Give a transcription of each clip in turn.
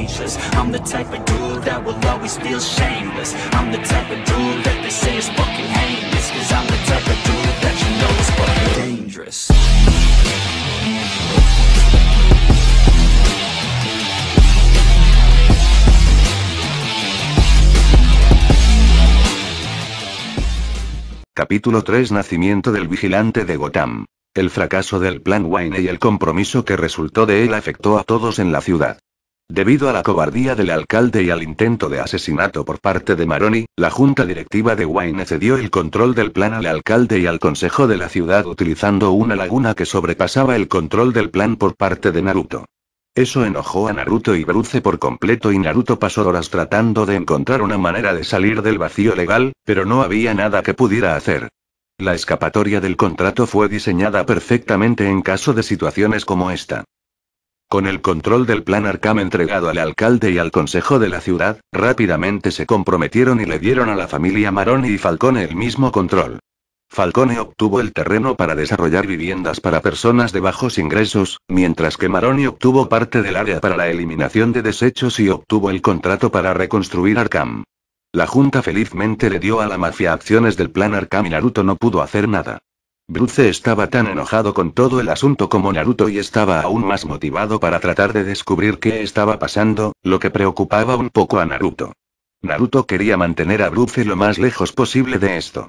ageless I'm the type of dude that will always feel shameless I'm the type of dude that they say is fucking heinous Cause I'm the type of dude that you know is fucking dangerous Capítulo 3 Nacimiento del vigilante de Gotham. El fracaso del plan Wayne y el compromiso que resultó de él afectó a todos en la ciudad. Debido a la cobardía del alcalde y al intento de asesinato por parte de Maroni, la junta directiva de Wayne cedió el control del plan al alcalde y al consejo de la ciudad utilizando una laguna que sobrepasaba el control del plan por parte de Naruto. Eso enojó a Naruto y Bruce por completo y Naruto pasó horas tratando de encontrar una manera de salir del vacío legal, pero no había nada que pudiera hacer. La escapatoria del contrato fue diseñada perfectamente en caso de situaciones como esta. Con el control del plan Arkham entregado al alcalde y al consejo de la ciudad, rápidamente se comprometieron y le dieron a la familia Maroni y Falcone el mismo control. Falcone obtuvo el terreno para desarrollar viviendas para personas de bajos ingresos, mientras que Maroni obtuvo parte del área para la eliminación de desechos y obtuvo el contrato para reconstruir Arkham. La Junta felizmente le dio a la mafia acciones del plan Arkham y Naruto no pudo hacer nada. Bruce estaba tan enojado con todo el asunto como Naruto y estaba aún más motivado para tratar de descubrir qué estaba pasando, lo que preocupaba un poco a Naruto. Naruto quería mantener a Bruce lo más lejos posible de esto.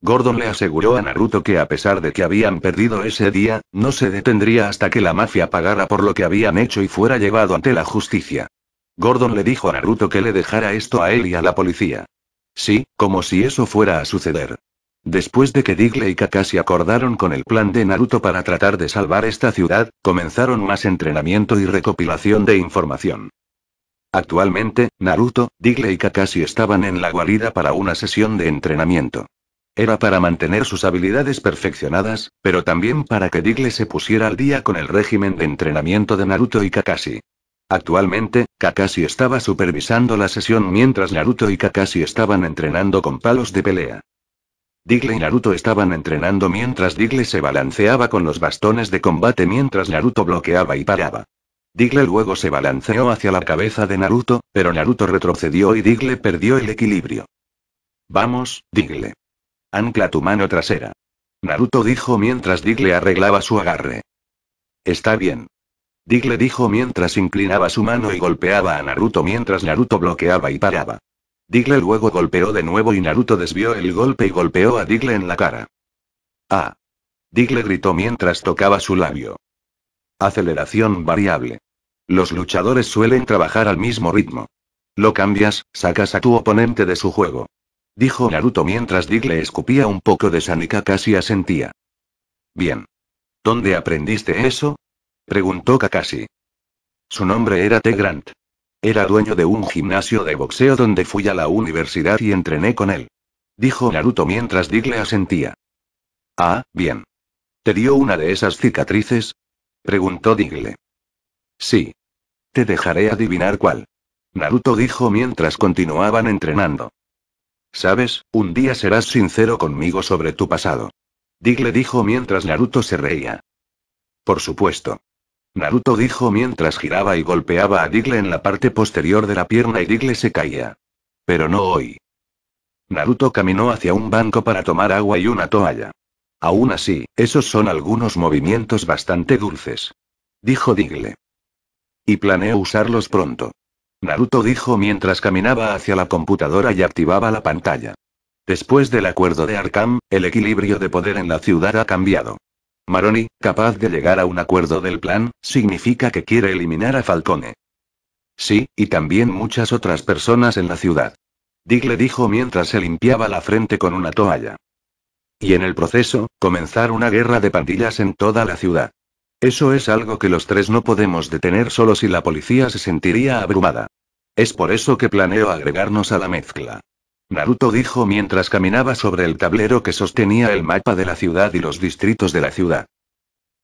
Gordon le aseguró a Naruto que a pesar de que habían perdido ese día, no se detendría hasta que la mafia pagara por lo que habían hecho y fuera llevado ante la justicia. Gordon le dijo a Naruto que le dejara esto a él y a la policía. Sí, como si eso fuera a suceder. Después de que Digle y Kakashi acordaron con el plan de Naruto para tratar de salvar esta ciudad, comenzaron más entrenamiento y recopilación de información. Actualmente, Naruto, Digle y Kakashi estaban en la guarida para una sesión de entrenamiento. Era para mantener sus habilidades perfeccionadas, pero también para que Digle se pusiera al día con el régimen de entrenamiento de Naruto y Kakashi. Actualmente, Kakashi estaba supervisando la sesión mientras Naruto y Kakashi estaban entrenando con palos de pelea. Digle y Naruto estaban entrenando mientras Digle se balanceaba con los bastones de combate mientras Naruto bloqueaba y paraba. Digle luego se balanceó hacia la cabeza de Naruto, pero Naruto retrocedió y Digle perdió el equilibrio. Vamos, Digle. Ancla tu mano trasera. Naruto dijo mientras Digle arreglaba su agarre. Está bien. Digle dijo mientras inclinaba su mano y golpeaba a Naruto mientras Naruto bloqueaba y paraba. Digle luego golpeó de nuevo y Naruto desvió el golpe y golpeó a Digle en la cara. ¡Ah! Digle gritó mientras tocaba su labio. Aceleración variable. Los luchadores suelen trabajar al mismo ritmo. Lo cambias, sacas a tu oponente de su juego. Dijo Naruto mientras Digle escupía un poco de y casi asentía. Bien. ¿Dónde aprendiste eso? Preguntó Kakashi. Su nombre era T. Grant. Era dueño de un gimnasio de boxeo donde fui a la universidad y entrené con él. Dijo Naruto mientras Digle asentía. Ah, bien. ¿Te dio una de esas cicatrices? Preguntó Digle. Sí. Te dejaré adivinar cuál. Naruto dijo mientras continuaban entrenando. Sabes, un día serás sincero conmigo sobre tu pasado. Digle dijo mientras Naruto se reía. Por supuesto. Naruto dijo mientras giraba y golpeaba a Digle en la parte posterior de la pierna y Digle se caía. Pero no hoy. Naruto caminó hacia un banco para tomar agua y una toalla. Aún así, esos son algunos movimientos bastante dulces. Dijo Digle. Y planeo usarlos pronto. Naruto dijo mientras caminaba hacia la computadora y activaba la pantalla. Después del acuerdo de Arkham, el equilibrio de poder en la ciudad ha cambiado. Maroni, capaz de llegar a un acuerdo del plan, significa que quiere eliminar a Falcone. Sí, y también muchas otras personas en la ciudad. Dick le dijo mientras se limpiaba la frente con una toalla. Y en el proceso, comenzar una guerra de pandillas en toda la ciudad. Eso es algo que los tres no podemos detener solo si la policía se sentiría abrumada. Es por eso que planeo agregarnos a la mezcla. Naruto dijo mientras caminaba sobre el tablero que sostenía el mapa de la ciudad y los distritos de la ciudad.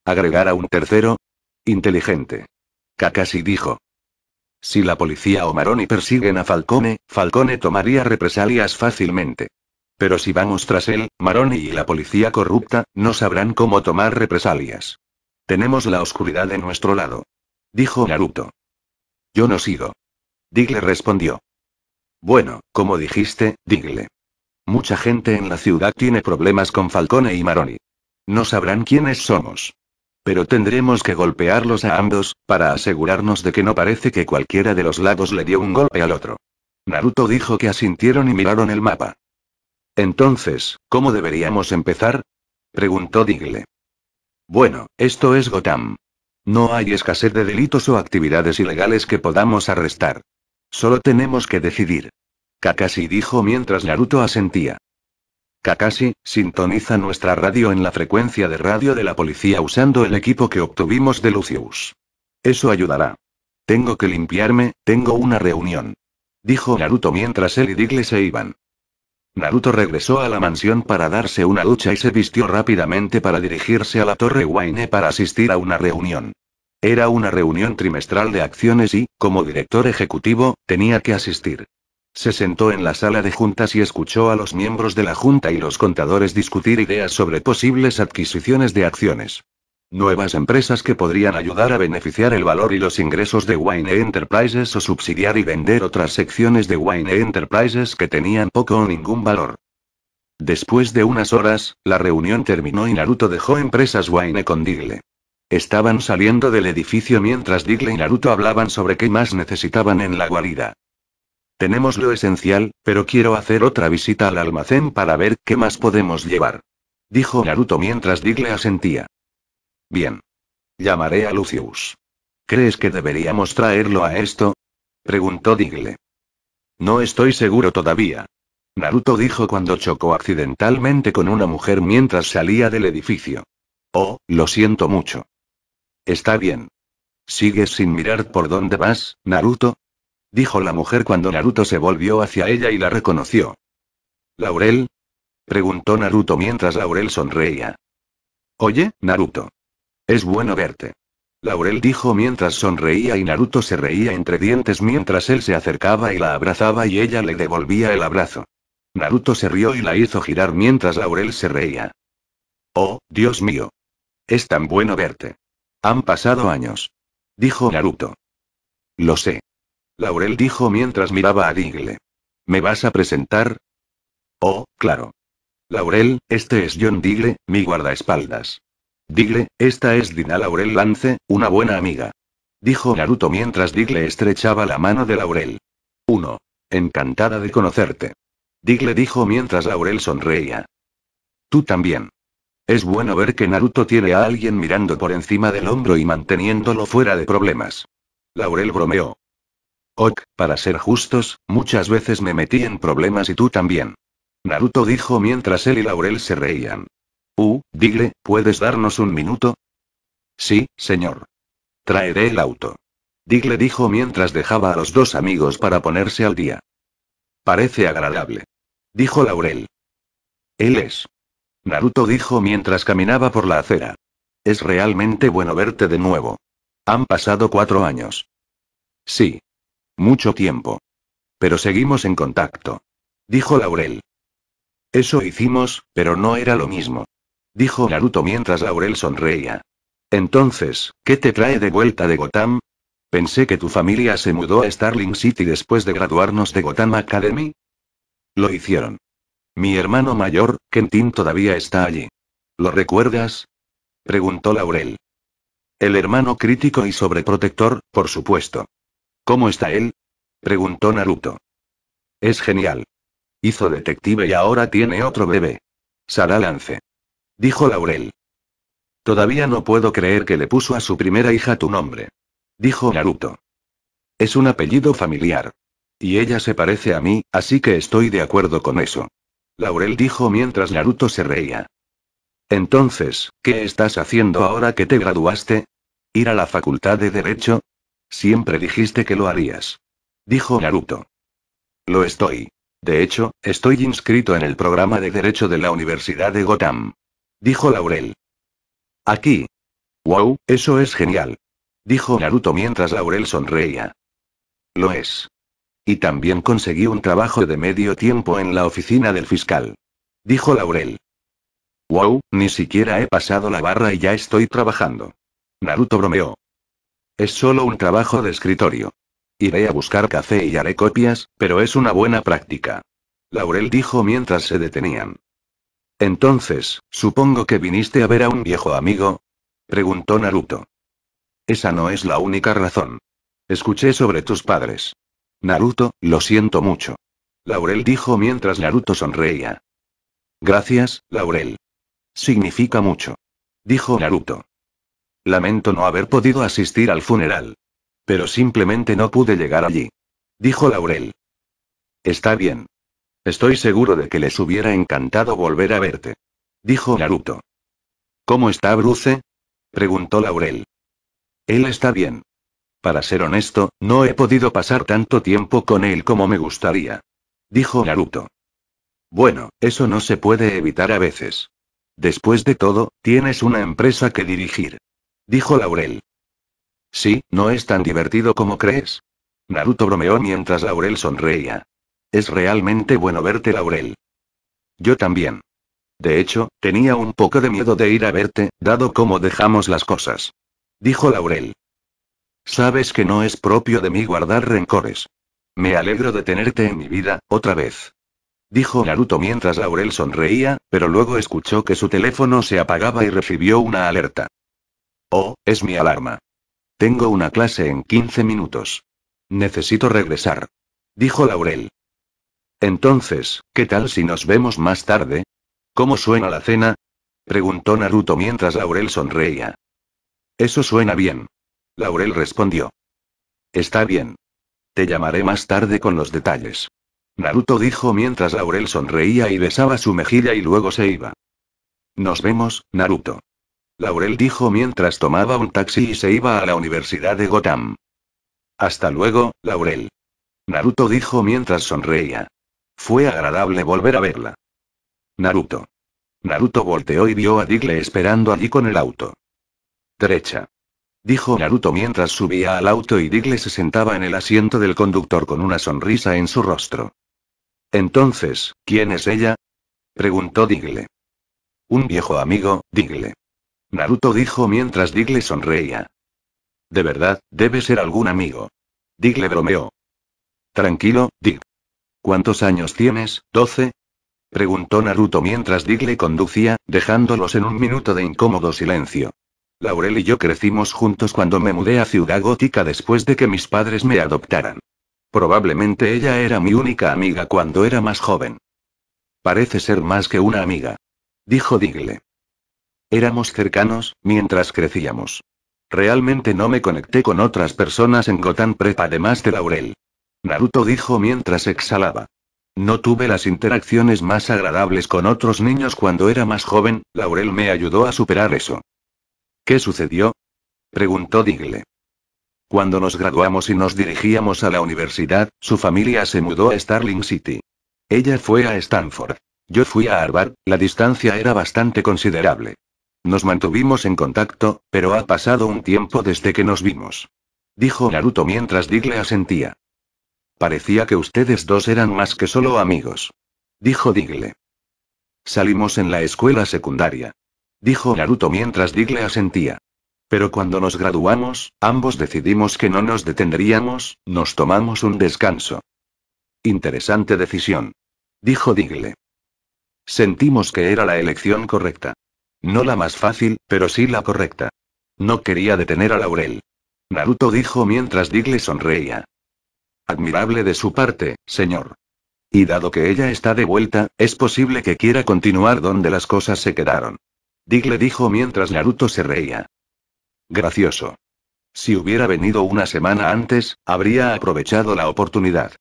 Agregar a un tercero. Inteligente. Kakashi dijo. Si la policía o Maroni persiguen a Falcone, Falcone tomaría represalias fácilmente. Pero si vamos tras él, Maroni y la policía corrupta, no sabrán cómo tomar represalias. Tenemos la oscuridad de nuestro lado. Dijo Naruto. Yo no sigo. Digle respondió. Bueno, como dijiste, Digle. Mucha gente en la ciudad tiene problemas con Falcone y Maroni. No sabrán quiénes somos. Pero tendremos que golpearlos a ambos, para asegurarnos de que no parece que cualquiera de los lados le dio un golpe al otro. Naruto dijo que asintieron y miraron el mapa. Entonces, ¿cómo deberíamos empezar? preguntó Digle. Bueno, esto es Gotham. No hay escasez de delitos o actividades ilegales que podamos arrestar. Solo tenemos que decidir. Kakashi dijo mientras Naruto asentía. Kakashi, sintoniza nuestra radio en la frecuencia de radio de la policía usando el equipo que obtuvimos de Lucius. Eso ayudará. Tengo que limpiarme, tengo una reunión. Dijo Naruto mientras él y Digle se iban. Naruto regresó a la mansión para darse una ducha y se vistió rápidamente para dirigirse a la torre Waine para asistir a una reunión. Era una reunión trimestral de acciones y, como director ejecutivo, tenía que asistir. Se sentó en la sala de juntas y escuchó a los miembros de la junta y los contadores discutir ideas sobre posibles adquisiciones de acciones. Nuevas empresas que podrían ayudar a beneficiar el valor y los ingresos de Wine Enterprises o subsidiar y vender otras secciones de Wine Enterprises que tenían poco o ningún valor. Después de unas horas, la reunión terminó y Naruto dejó Empresas Wine con Digle. Estaban saliendo del edificio mientras Digle y Naruto hablaban sobre qué más necesitaban en la guarida. Tenemos lo esencial, pero quiero hacer otra visita al almacén para ver qué más podemos llevar. Dijo Naruto mientras Diggle asentía. Bien. Llamaré a Lucius. ¿Crees que deberíamos traerlo a esto? Preguntó Diggle. No estoy seguro todavía. Naruto dijo cuando chocó accidentalmente con una mujer mientras salía del edificio. Oh, lo siento mucho. Está bien. ¿Sigues sin mirar por dónde vas, Naruto? Dijo la mujer cuando Naruto se volvió hacia ella y la reconoció. ¿Laurel? Preguntó Naruto mientras Laurel sonreía. Oye, Naruto. Es bueno verte. Laurel dijo mientras sonreía y Naruto se reía entre dientes mientras él se acercaba y la abrazaba y ella le devolvía el abrazo. Naruto se rió y la hizo girar mientras Laurel se reía. Oh, Dios mío. Es tan bueno verte. Han pasado años. Dijo Naruto. Lo sé. Laurel dijo mientras miraba a Digle. ¿Me vas a presentar? Oh, claro. Laurel, este es John Digle, mi guardaespaldas. Digle, esta es Dina Laurel Lance, una buena amiga. Dijo Naruto mientras Digle estrechaba la mano de Laurel. Uno. Encantada de conocerte. Digle dijo mientras Laurel sonreía. Tú también. Es bueno ver que Naruto tiene a alguien mirando por encima del hombro y manteniéndolo fuera de problemas. Laurel bromeó. Ok, para ser justos, muchas veces me metí en problemas y tú también. Naruto dijo mientras él y Laurel se reían. Uh, Digle, ¿puedes darnos un minuto? Sí, señor. Traeré el auto. Digle dijo mientras dejaba a los dos amigos para ponerse al día. Parece agradable. Dijo Laurel. Él es. Naruto dijo mientras caminaba por la acera. Es realmente bueno verte de nuevo. Han pasado cuatro años. Sí. Mucho tiempo. Pero seguimos en contacto. Dijo Laurel. Eso hicimos, pero no era lo mismo. Dijo Naruto mientras Laurel sonreía. Entonces, ¿qué te trae de vuelta de Gotham? Pensé que tu familia se mudó a Starling City después de graduarnos de Gotham Academy. Lo hicieron. Mi hermano mayor, Kentin, todavía está allí. ¿Lo recuerdas? Preguntó Laurel. El hermano crítico y sobreprotector, por supuesto. ¿Cómo está él? Preguntó Naruto. Es genial. Hizo detective y ahora tiene otro bebé. Saralance. Dijo Laurel. Todavía no puedo creer que le puso a su primera hija tu nombre. Dijo Naruto. Es un apellido familiar. Y ella se parece a mí, así que estoy de acuerdo con eso. Laurel dijo mientras Naruto se reía. Entonces, ¿qué estás haciendo ahora que te graduaste? ¿Ir a la facultad de Derecho? Siempre dijiste que lo harías. Dijo Naruto. Lo estoy. De hecho, estoy inscrito en el programa de Derecho de la Universidad de Gotham. Dijo Laurel. Aquí. Wow, eso es genial. Dijo Naruto mientras Laurel sonreía. Lo es. Y también conseguí un trabajo de medio tiempo en la oficina del fiscal. Dijo Laurel. Wow, ni siquiera he pasado la barra y ya estoy trabajando. Naruto bromeó. Es solo un trabajo de escritorio. Iré a buscar café y haré copias, pero es una buena práctica. Laurel dijo mientras se detenían. Entonces, supongo que viniste a ver a un viejo amigo? preguntó Naruto. Esa no es la única razón. Escuché sobre tus padres. Naruto, lo siento mucho. Laurel dijo mientras Naruto sonreía. Gracias, Laurel. Significa mucho. Dijo Naruto. Lamento no haber podido asistir al funeral. Pero simplemente no pude llegar allí. Dijo Laurel. Está bien. Estoy seguro de que les hubiera encantado volver a verte. Dijo Naruto. ¿Cómo está Bruce? Preguntó Laurel. Él está bien. Para ser honesto, no he podido pasar tanto tiempo con él como me gustaría. Dijo Naruto. Bueno, eso no se puede evitar a veces. Después de todo, tienes una empresa que dirigir. Dijo Laurel. Sí, no es tan divertido como crees. Naruto bromeó mientras Laurel sonreía. Es realmente bueno verte, Laurel. Yo también. De hecho, tenía un poco de miedo de ir a verte, dado cómo dejamos las cosas. Dijo Laurel. Sabes que no es propio de mí guardar rencores. Me alegro de tenerte en mi vida, otra vez. Dijo Naruto mientras Laurel sonreía, pero luego escuchó que su teléfono se apagaba y recibió una alerta. Oh, es mi alarma. Tengo una clase en 15 minutos. Necesito regresar. Dijo Laurel. Entonces, ¿qué tal si nos vemos más tarde? ¿Cómo suena la cena? Preguntó Naruto mientras Laurel sonreía. Eso suena bien. Laurel respondió. Está bien. Te llamaré más tarde con los detalles. Naruto dijo mientras Laurel sonreía y besaba su mejilla y luego se iba. Nos vemos, Naruto. Laurel dijo mientras tomaba un taxi y se iba a la Universidad de Gotham. Hasta luego, Laurel. Naruto dijo mientras sonreía. Fue agradable volver a verla. Naruto. Naruto volteó y vio a Digle esperando allí con el auto. Derecha dijo Naruto mientras subía al auto y Digle se sentaba en el asiento del conductor con una sonrisa en su rostro. Entonces, ¿quién es ella? preguntó Digle. Un viejo amigo, Digle. Naruto dijo mientras Digle sonreía. De verdad, debe ser algún amigo. Digle bromeó. Tranquilo, Dig. ¿Cuántos años tienes? ¿Doce? preguntó Naruto mientras Digle conducía, dejándolos en un minuto de incómodo silencio. Laurel y yo crecimos juntos cuando me mudé a Ciudad Gótica después de que mis padres me adoptaran. Probablemente ella era mi única amiga cuando era más joven. Parece ser más que una amiga. Dijo Digle. Éramos cercanos, mientras crecíamos. Realmente no me conecté con otras personas en Gotan Prep además de Laurel. Naruto dijo mientras exhalaba. No tuve las interacciones más agradables con otros niños cuando era más joven, Laurel me ayudó a superar eso. ¿Qué sucedió? preguntó Digle. Cuando nos graduamos y nos dirigíamos a la universidad, su familia se mudó a Starling City. Ella fue a Stanford. Yo fui a Harvard, la distancia era bastante considerable. Nos mantuvimos en contacto, pero ha pasado un tiempo desde que nos vimos. Dijo Naruto mientras Digle asentía. Parecía que ustedes dos eran más que solo amigos. Dijo Digle. Salimos en la escuela secundaria dijo Naruto mientras Digle asentía. Pero cuando nos graduamos, ambos decidimos que no nos detendríamos, nos tomamos un descanso. Interesante decisión. Dijo Digle. Sentimos que era la elección correcta. No la más fácil, pero sí la correcta. No quería detener a Laurel. Naruto dijo mientras Digle sonreía. Admirable de su parte, señor. Y dado que ella está de vuelta, es posible que quiera continuar donde las cosas se quedaron. Dick le dijo mientras Naruto se reía. Gracioso. Si hubiera venido una semana antes, habría aprovechado la oportunidad.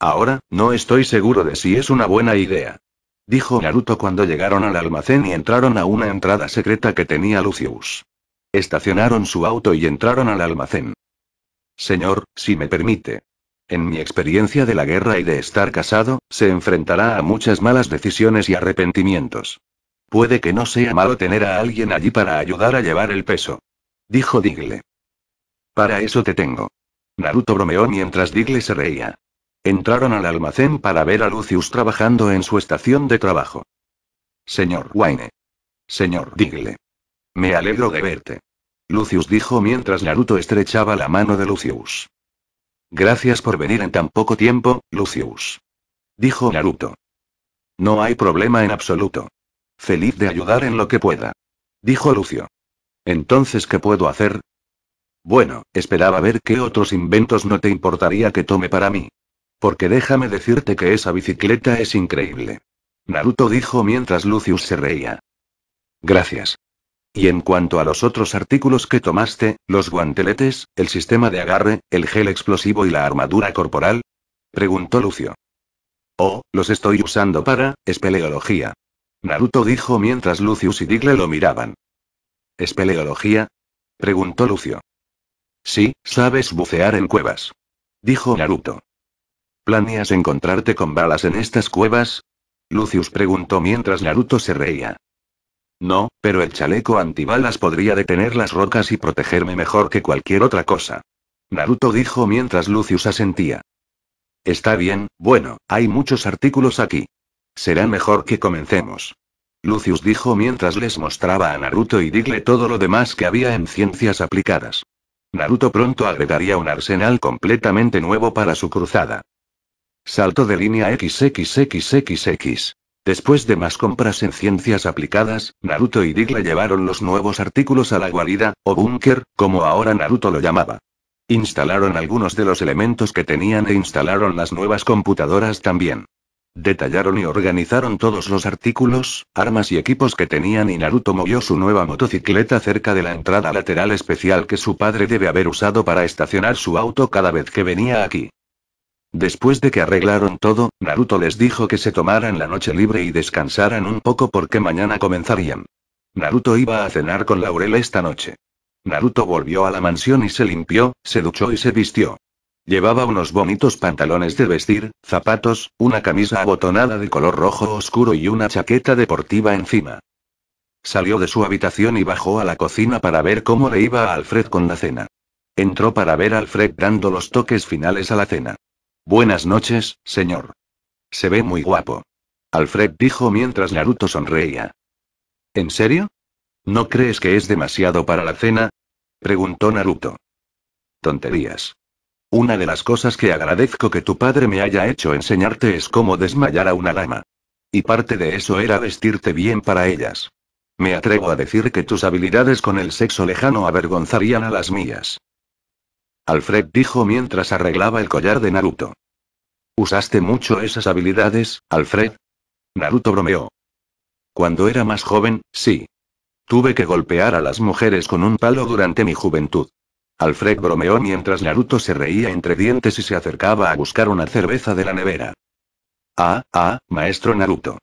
Ahora, no estoy seguro de si es una buena idea. Dijo Naruto cuando llegaron al almacén y entraron a una entrada secreta que tenía Lucius. Estacionaron su auto y entraron al almacén. Señor, si me permite. En mi experiencia de la guerra y de estar casado, se enfrentará a muchas malas decisiones y arrepentimientos. Puede que no sea malo tener a alguien allí para ayudar a llevar el peso. Dijo Digle. Para eso te tengo. Naruto bromeó mientras Digle se reía. Entraron al almacén para ver a Lucius trabajando en su estación de trabajo. Señor Wayne. Señor Digle. Me alegro de verte. Lucius dijo mientras Naruto estrechaba la mano de Lucius. Gracias por venir en tan poco tiempo, Lucius. Dijo Naruto. No hay problema en absoluto. Feliz de ayudar en lo que pueda. Dijo Lucio. Entonces, ¿qué puedo hacer? Bueno, esperaba ver qué otros inventos no te importaría que tome para mí. Porque déjame decirte que esa bicicleta es increíble. Naruto dijo mientras Lucius se reía. Gracias. Y en cuanto a los otros artículos que tomaste, los guanteletes, el sistema de agarre, el gel explosivo y la armadura corporal? Preguntó Lucio. Oh, los estoy usando para, espeleología. Naruto dijo mientras Lucius y Digle lo miraban. ¿Espeleología? preguntó Lucio. Sí, sabes bucear en cuevas. Dijo Naruto. ¿Planeas encontrarte con balas en estas cuevas? Lucius preguntó mientras Naruto se reía. No, pero el chaleco antibalas podría detener las rocas y protegerme mejor que cualquier otra cosa. Naruto dijo mientras Lucius asentía. Está bien, bueno, hay muchos artículos aquí. Será mejor que comencemos. Lucius dijo mientras les mostraba a Naruto y Digle todo lo demás que había en ciencias aplicadas. Naruto pronto agregaría un arsenal completamente nuevo para su cruzada. Salto de línea XXXXX. Después de más compras en ciencias aplicadas, Naruto y Digle llevaron los nuevos artículos a la guarida, o búnker, como ahora Naruto lo llamaba. Instalaron algunos de los elementos que tenían e instalaron las nuevas computadoras también. Detallaron y organizaron todos los artículos, armas y equipos que tenían y Naruto movió su nueva motocicleta cerca de la entrada lateral especial que su padre debe haber usado para estacionar su auto cada vez que venía aquí. Después de que arreglaron todo, Naruto les dijo que se tomaran la noche libre y descansaran un poco porque mañana comenzarían. Naruto iba a cenar con Laurel esta noche. Naruto volvió a la mansión y se limpió, se duchó y se vistió. Llevaba unos bonitos pantalones de vestir, zapatos, una camisa abotonada de color rojo oscuro y una chaqueta deportiva encima. Salió de su habitación y bajó a la cocina para ver cómo le iba a Alfred con la cena. Entró para ver a Alfred dando los toques finales a la cena. Buenas noches, señor. Se ve muy guapo. Alfred dijo mientras Naruto sonreía. ¿En serio? ¿No crees que es demasiado para la cena? preguntó Naruto. Tonterías. Una de las cosas que agradezco que tu padre me haya hecho enseñarte es cómo desmayar a una dama. Y parte de eso era vestirte bien para ellas. Me atrevo a decir que tus habilidades con el sexo lejano avergonzarían a las mías. Alfred dijo mientras arreglaba el collar de Naruto. ¿Usaste mucho esas habilidades, Alfred? Naruto bromeó. Cuando era más joven, sí. Tuve que golpear a las mujeres con un palo durante mi juventud. Alfred bromeó mientras Naruto se reía entre dientes y se acercaba a buscar una cerveza de la nevera. Ah, ah, maestro Naruto.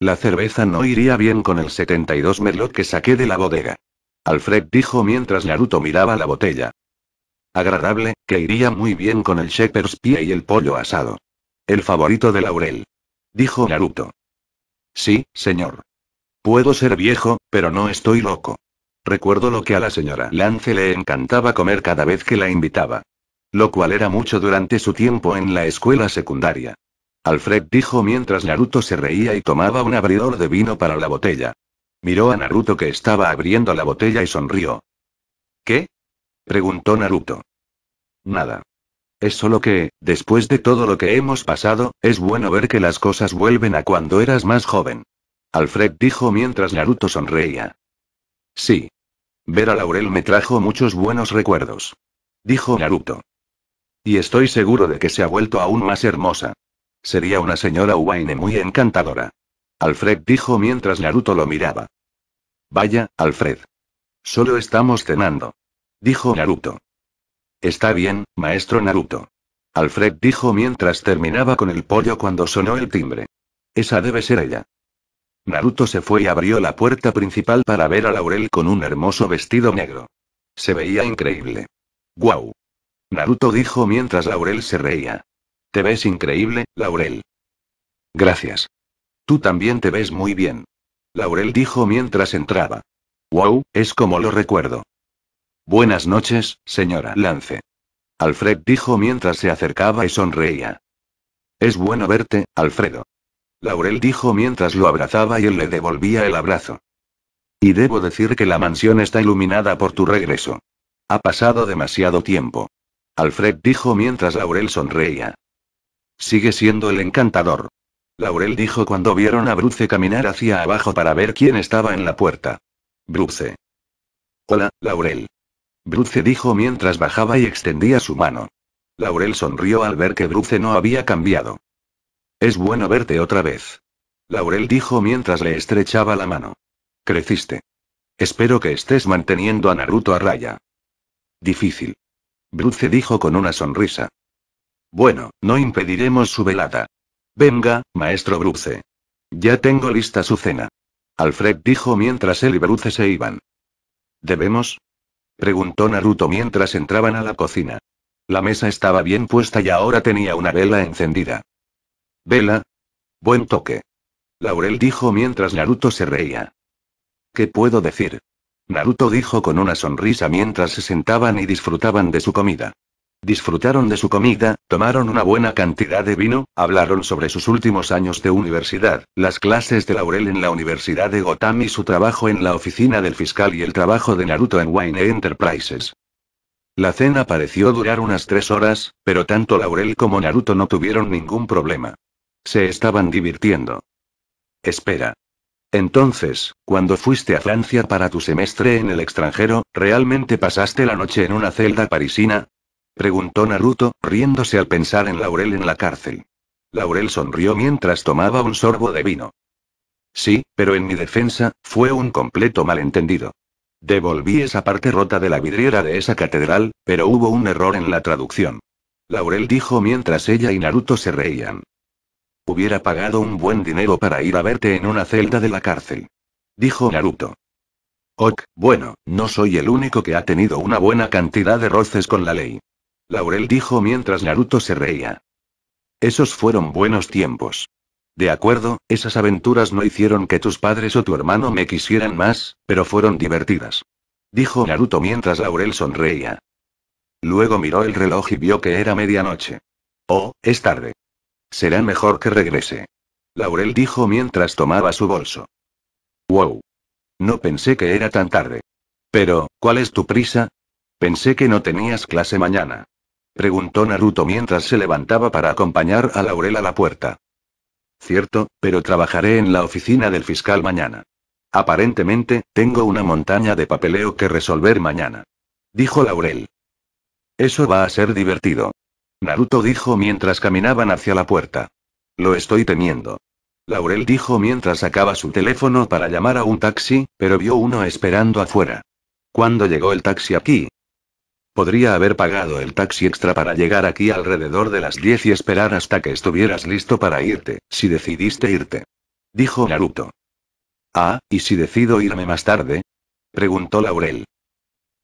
La cerveza no iría bien con el 72 merlot que saqué de la bodega. Alfred dijo mientras Naruto miraba la botella. Agradable, que iría muy bien con el shepherd's pie y el pollo asado. El favorito de Laurel. Dijo Naruto. Sí, señor. Puedo ser viejo, pero no estoy loco. Recuerdo lo que a la señora Lance le encantaba comer cada vez que la invitaba. Lo cual era mucho durante su tiempo en la escuela secundaria. Alfred dijo mientras Naruto se reía y tomaba un abridor de vino para la botella. Miró a Naruto que estaba abriendo la botella y sonrió. ¿Qué? preguntó Naruto. Nada. Es solo que, después de todo lo que hemos pasado, es bueno ver que las cosas vuelven a cuando eras más joven. Alfred dijo mientras Naruto sonreía. Sí. Ver a Laurel me trajo muchos buenos recuerdos. Dijo Naruto. Y estoy seguro de que se ha vuelto aún más hermosa. Sería una señora Uwaine muy encantadora. Alfred dijo mientras Naruto lo miraba. Vaya, Alfred. Solo estamos cenando. Dijo Naruto. Está bien, maestro Naruto. Alfred dijo mientras terminaba con el pollo cuando sonó el timbre. Esa debe ser ella. Naruto se fue y abrió la puerta principal para ver a Laurel con un hermoso vestido negro. Se veía increíble. ¡Guau! Naruto dijo mientras Laurel se reía. Te ves increíble, Laurel. Gracias. Tú también te ves muy bien. Laurel dijo mientras entraba. ¡Wow! Es como lo recuerdo. Buenas noches, señora Lance. Alfred dijo mientras se acercaba y sonreía. Es bueno verte, Alfredo. Laurel dijo mientras lo abrazaba y él le devolvía el abrazo. Y debo decir que la mansión está iluminada por tu regreso. Ha pasado demasiado tiempo. Alfred dijo mientras Laurel sonreía. Sigue siendo el encantador. Laurel dijo cuando vieron a Bruce caminar hacia abajo para ver quién estaba en la puerta. Bruce. Hola, Laurel. Bruce dijo mientras bajaba y extendía su mano. Laurel sonrió al ver que Bruce no había cambiado. Es bueno verte otra vez. Laurel dijo mientras le estrechaba la mano. Creciste. Espero que estés manteniendo a Naruto a raya. Difícil. Bruce dijo con una sonrisa. Bueno, no impediremos su velada. Venga, maestro Bruce. Ya tengo lista su cena. Alfred dijo mientras él y Bruce se iban. ¿Debemos? preguntó Naruto mientras entraban a la cocina. La mesa estaba bien puesta y ahora tenía una vela encendida. Vela. Buen toque. Laurel dijo mientras Naruto se reía. ¿Qué puedo decir? Naruto dijo con una sonrisa mientras se sentaban y disfrutaban de su comida. Disfrutaron de su comida, tomaron una buena cantidad de vino, hablaron sobre sus últimos años de universidad, las clases de Laurel en la Universidad de Gotham y su trabajo en la oficina del fiscal y el trabajo de Naruto en Wayne Enterprises. La cena pareció durar unas tres horas, pero tanto Laurel como Naruto no tuvieron ningún problema. Se estaban divirtiendo. Espera. Entonces, cuando fuiste a Francia para tu semestre en el extranjero, ¿realmente pasaste la noche en una celda parisina? Preguntó Naruto, riéndose al pensar en Laurel en la cárcel. Laurel sonrió mientras tomaba un sorbo de vino. Sí, pero en mi defensa, fue un completo malentendido. Devolví esa parte rota de la vidriera de esa catedral, pero hubo un error en la traducción. Laurel dijo mientras ella y Naruto se reían. Hubiera pagado un buen dinero para ir a verte en una celda de la cárcel. Dijo Naruto. Ok, bueno, no soy el único que ha tenido una buena cantidad de roces con la ley. Laurel dijo mientras Naruto se reía. Esos fueron buenos tiempos. De acuerdo, esas aventuras no hicieron que tus padres o tu hermano me quisieran más, pero fueron divertidas. Dijo Naruto mientras Laurel sonreía. Luego miró el reloj y vio que era medianoche. Oh, es tarde. Será mejor que regrese. Laurel dijo mientras tomaba su bolso. Wow. No pensé que era tan tarde. Pero, ¿cuál es tu prisa? Pensé que no tenías clase mañana. Preguntó Naruto mientras se levantaba para acompañar a Laurel a la puerta. Cierto, pero trabajaré en la oficina del fiscal mañana. Aparentemente, tengo una montaña de papeleo que resolver mañana. Dijo Laurel. Eso va a ser divertido. Naruto dijo mientras caminaban hacia la puerta. Lo estoy temiendo. Laurel dijo mientras sacaba su teléfono para llamar a un taxi, pero vio uno esperando afuera. ¿Cuándo llegó el taxi aquí? Podría haber pagado el taxi extra para llegar aquí alrededor de las 10 y esperar hasta que estuvieras listo para irte, si decidiste irte. Dijo Naruto. Ah, ¿y si decido irme más tarde? Preguntó Laurel.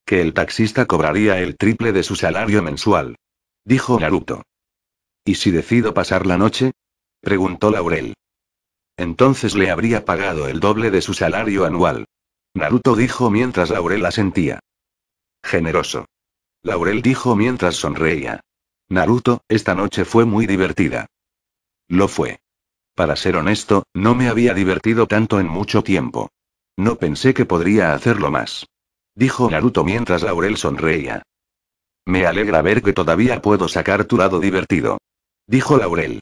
Que el taxista cobraría el triple de su salario mensual. Dijo Naruto. ¿Y si decido pasar la noche? Preguntó Laurel. Entonces le habría pagado el doble de su salario anual. Naruto dijo mientras Laurel asentía. Generoso. Laurel dijo mientras sonreía. Naruto, esta noche fue muy divertida. Lo fue. Para ser honesto, no me había divertido tanto en mucho tiempo. No pensé que podría hacerlo más. Dijo Naruto mientras Laurel sonreía. Me alegra ver que todavía puedo sacar tu lado divertido. Dijo Laurel.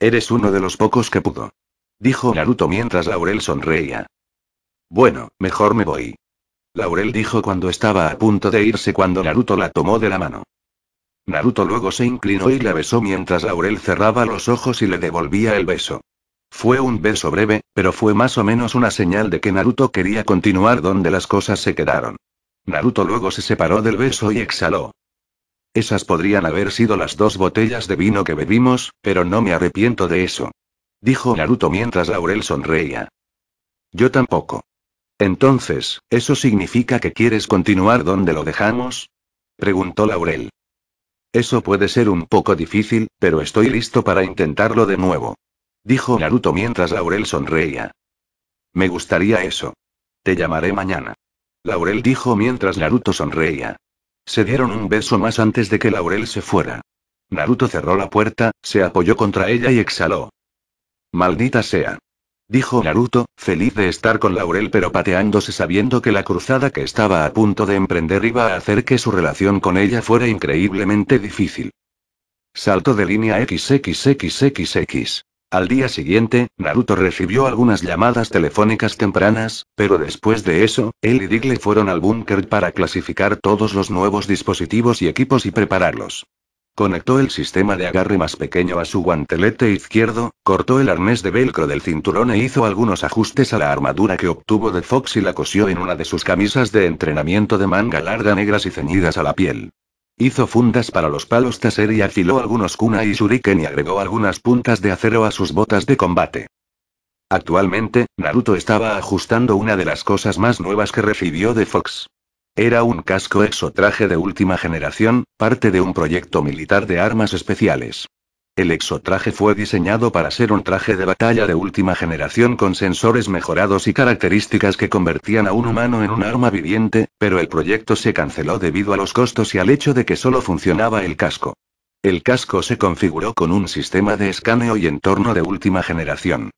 Eres uno de los pocos que pudo. Dijo Naruto mientras Laurel sonreía. Bueno, mejor me voy. Laurel dijo cuando estaba a punto de irse cuando Naruto la tomó de la mano. Naruto luego se inclinó y la besó mientras Laurel cerraba los ojos y le devolvía el beso. Fue un beso breve, pero fue más o menos una señal de que Naruto quería continuar donde las cosas se quedaron. Naruto luego se separó del beso y exhaló. Esas podrían haber sido las dos botellas de vino que bebimos, pero no me arrepiento de eso. Dijo Naruto mientras Laurel sonreía. Yo tampoco. Entonces, ¿eso significa que quieres continuar donde lo dejamos? Preguntó Laurel. Eso puede ser un poco difícil, pero estoy listo para intentarlo de nuevo. Dijo Naruto mientras Laurel sonreía. Me gustaría eso. Te llamaré mañana. Laurel dijo mientras Naruto sonreía. Se dieron un beso más antes de que Laurel se fuera. Naruto cerró la puerta, se apoyó contra ella y exhaló. Maldita sea. Dijo Naruto, feliz de estar con Laurel pero pateándose sabiendo que la cruzada que estaba a punto de emprender iba a hacer que su relación con ella fuera increíblemente difícil. Salto de línea XXXXX. Al día siguiente, Naruto recibió algunas llamadas telefónicas tempranas, pero después de eso, él y Digle fueron al búnker para clasificar todos los nuevos dispositivos y equipos y prepararlos. Conectó el sistema de agarre más pequeño a su guantelete izquierdo, cortó el arnés de velcro del cinturón e hizo algunos ajustes a la armadura que obtuvo de Fox y la cosió en una de sus camisas de entrenamiento de manga larga negras y ceñidas a la piel. Hizo fundas para los palos taser y afiló algunos kuna y shuriken y agregó algunas puntas de acero a sus botas de combate. Actualmente, Naruto estaba ajustando una de las cosas más nuevas que recibió de Fox. Era un casco exotraje de última generación, parte de un proyecto militar de armas especiales. El exotraje fue diseñado para ser un traje de batalla de última generación con sensores mejorados y características que convertían a un humano en un arma viviente, pero el proyecto se canceló debido a los costos y al hecho de que solo funcionaba el casco. El casco se configuró con un sistema de escaneo y entorno de última generación.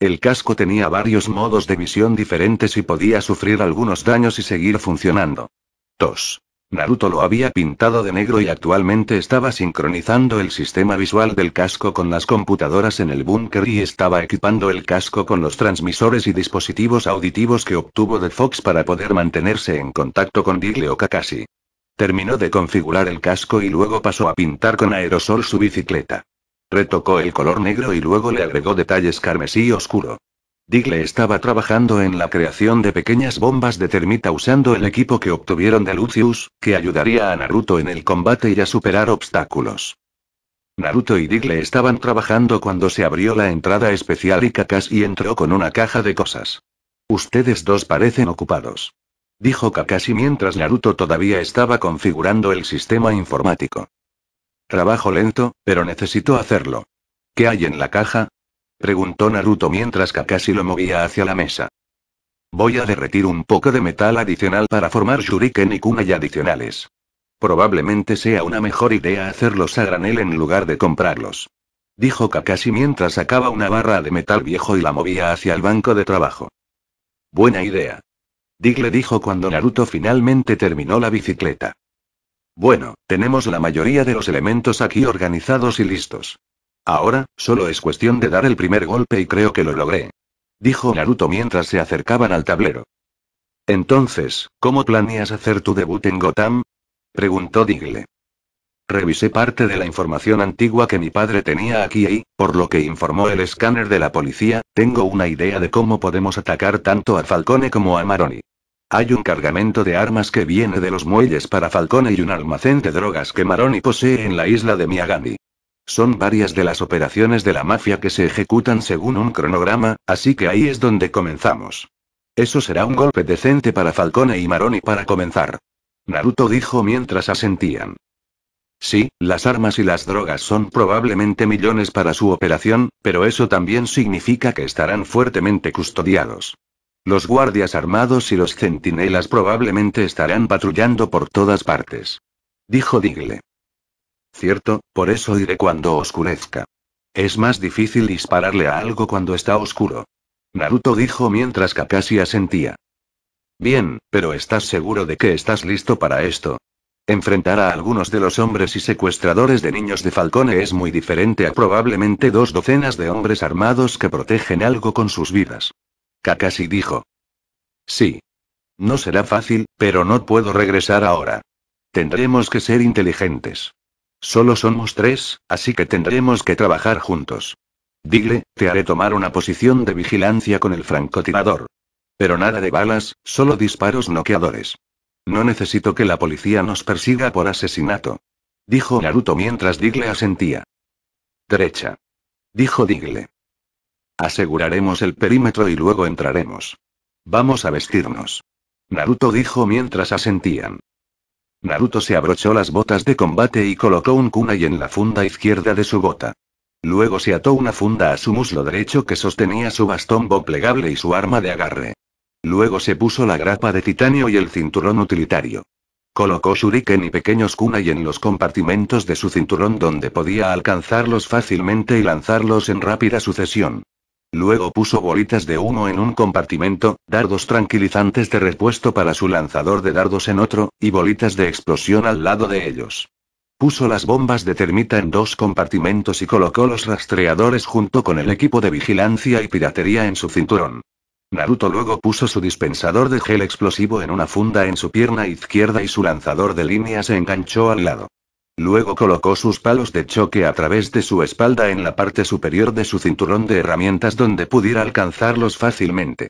El casco tenía varios modos de visión diferentes y podía sufrir algunos daños y seguir funcionando. 2. Naruto lo había pintado de negro y actualmente estaba sincronizando el sistema visual del casco con las computadoras en el búnker y estaba equipando el casco con los transmisores y dispositivos auditivos que obtuvo de Fox para poder mantenerse en contacto con Digle o Kakashi. Terminó de configurar el casco y luego pasó a pintar con aerosol su bicicleta. Retocó el color negro y luego le agregó detalles carmesí oscuro. Digle estaba trabajando en la creación de pequeñas bombas de termita usando el equipo que obtuvieron de Lucius, que ayudaría a Naruto en el combate y a superar obstáculos. Naruto y Digle estaban trabajando cuando se abrió la entrada especial y Kakashi entró con una caja de cosas. Ustedes dos parecen ocupados. Dijo Kakashi mientras Naruto todavía estaba configurando el sistema informático. Trabajo lento, pero necesito hacerlo. ¿Qué hay en la caja? Preguntó Naruto mientras Kakashi lo movía hacia la mesa. Voy a derretir un poco de metal adicional para formar shuriken y kunai adicionales. Probablemente sea una mejor idea hacerlos a granel en lugar de comprarlos. Dijo Kakashi mientras sacaba una barra de metal viejo y la movía hacia el banco de trabajo. Buena idea. le dijo cuando Naruto finalmente terminó la bicicleta. Bueno, tenemos la mayoría de los elementos aquí organizados y listos. Ahora, solo es cuestión de dar el primer golpe y creo que lo logré. Dijo Naruto mientras se acercaban al tablero. Entonces, ¿cómo planeas hacer tu debut en Gotham? Preguntó Digle. Revisé parte de la información antigua que mi padre tenía aquí y, por lo que informó el escáner de la policía, tengo una idea de cómo podemos atacar tanto a Falcone como a Maroni. Hay un cargamento de armas que viene de los muelles para Falcone y un almacén de drogas que Maroni posee en la isla de Miyagami. Son varias de las operaciones de la mafia que se ejecutan según un cronograma, así que ahí es donde comenzamos. Eso será un golpe decente para Falcone y Maroni para comenzar. Naruto dijo mientras asentían. Sí, las armas y las drogas son probablemente millones para su operación, pero eso también significa que estarán fuertemente custodiados. Los guardias armados y los centinelas probablemente estarán patrullando por todas partes. Dijo Digle. Cierto, por eso iré cuando oscurezca. Es más difícil dispararle a algo cuando está oscuro. Naruto dijo mientras Kakashi asentía. Bien, pero ¿estás seguro de que estás listo para esto? Enfrentar a algunos de los hombres y secuestradores de niños de Falcone es muy diferente a probablemente dos docenas de hombres armados que protegen algo con sus vidas. Kakashi dijo. Sí. No será fácil, pero no puedo regresar ahora. Tendremos que ser inteligentes. Solo somos tres, así que tendremos que trabajar juntos. Digle, te haré tomar una posición de vigilancia con el francotirador. Pero nada de balas, solo disparos noqueadores. No necesito que la policía nos persiga por asesinato. Dijo Naruto mientras Digle asentía. Derecha. Dijo Digle. Aseguraremos el perímetro y luego entraremos. Vamos a vestirnos. Naruto dijo mientras asentían. Naruto se abrochó las botas de combate y colocó un kunai en la funda izquierda de su bota. Luego se ató una funda a su muslo derecho que sostenía su bastón bo plegable y su arma de agarre. Luego se puso la grapa de titanio y el cinturón utilitario. Colocó shuriken y pequeños kunai en los compartimentos de su cinturón donde podía alcanzarlos fácilmente y lanzarlos en rápida sucesión. Luego puso bolitas de humo en un compartimento, dardos tranquilizantes de repuesto para su lanzador de dardos en otro, y bolitas de explosión al lado de ellos. Puso las bombas de termita en dos compartimentos y colocó los rastreadores junto con el equipo de vigilancia y piratería en su cinturón. Naruto luego puso su dispensador de gel explosivo en una funda en su pierna izquierda y su lanzador de línea se enganchó al lado. Luego colocó sus palos de choque a través de su espalda en la parte superior de su cinturón de herramientas donde pudiera alcanzarlos fácilmente.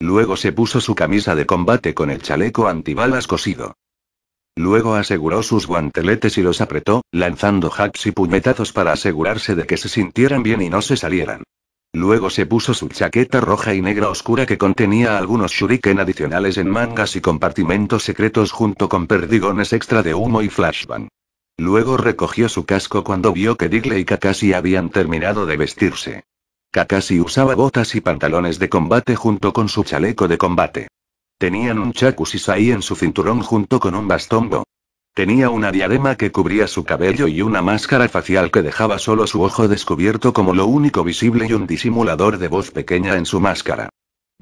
Luego se puso su camisa de combate con el chaleco antibalas cosido. Luego aseguró sus guanteletes y los apretó, lanzando hacks y puñetazos para asegurarse de que se sintieran bien y no se salieran. Luego se puso su chaqueta roja y negra oscura que contenía algunos shuriken adicionales en mangas y compartimentos secretos junto con perdigones extra de humo y flashbang. Luego recogió su casco cuando vio que Digle y Kakashi habían terminado de vestirse. Kakashi usaba botas y pantalones de combate junto con su chaleco de combate. Tenían un chakusisai en su cinturón junto con un bastongo. Tenía una diadema que cubría su cabello y una máscara facial que dejaba solo su ojo descubierto como lo único visible y un disimulador de voz pequeña en su máscara.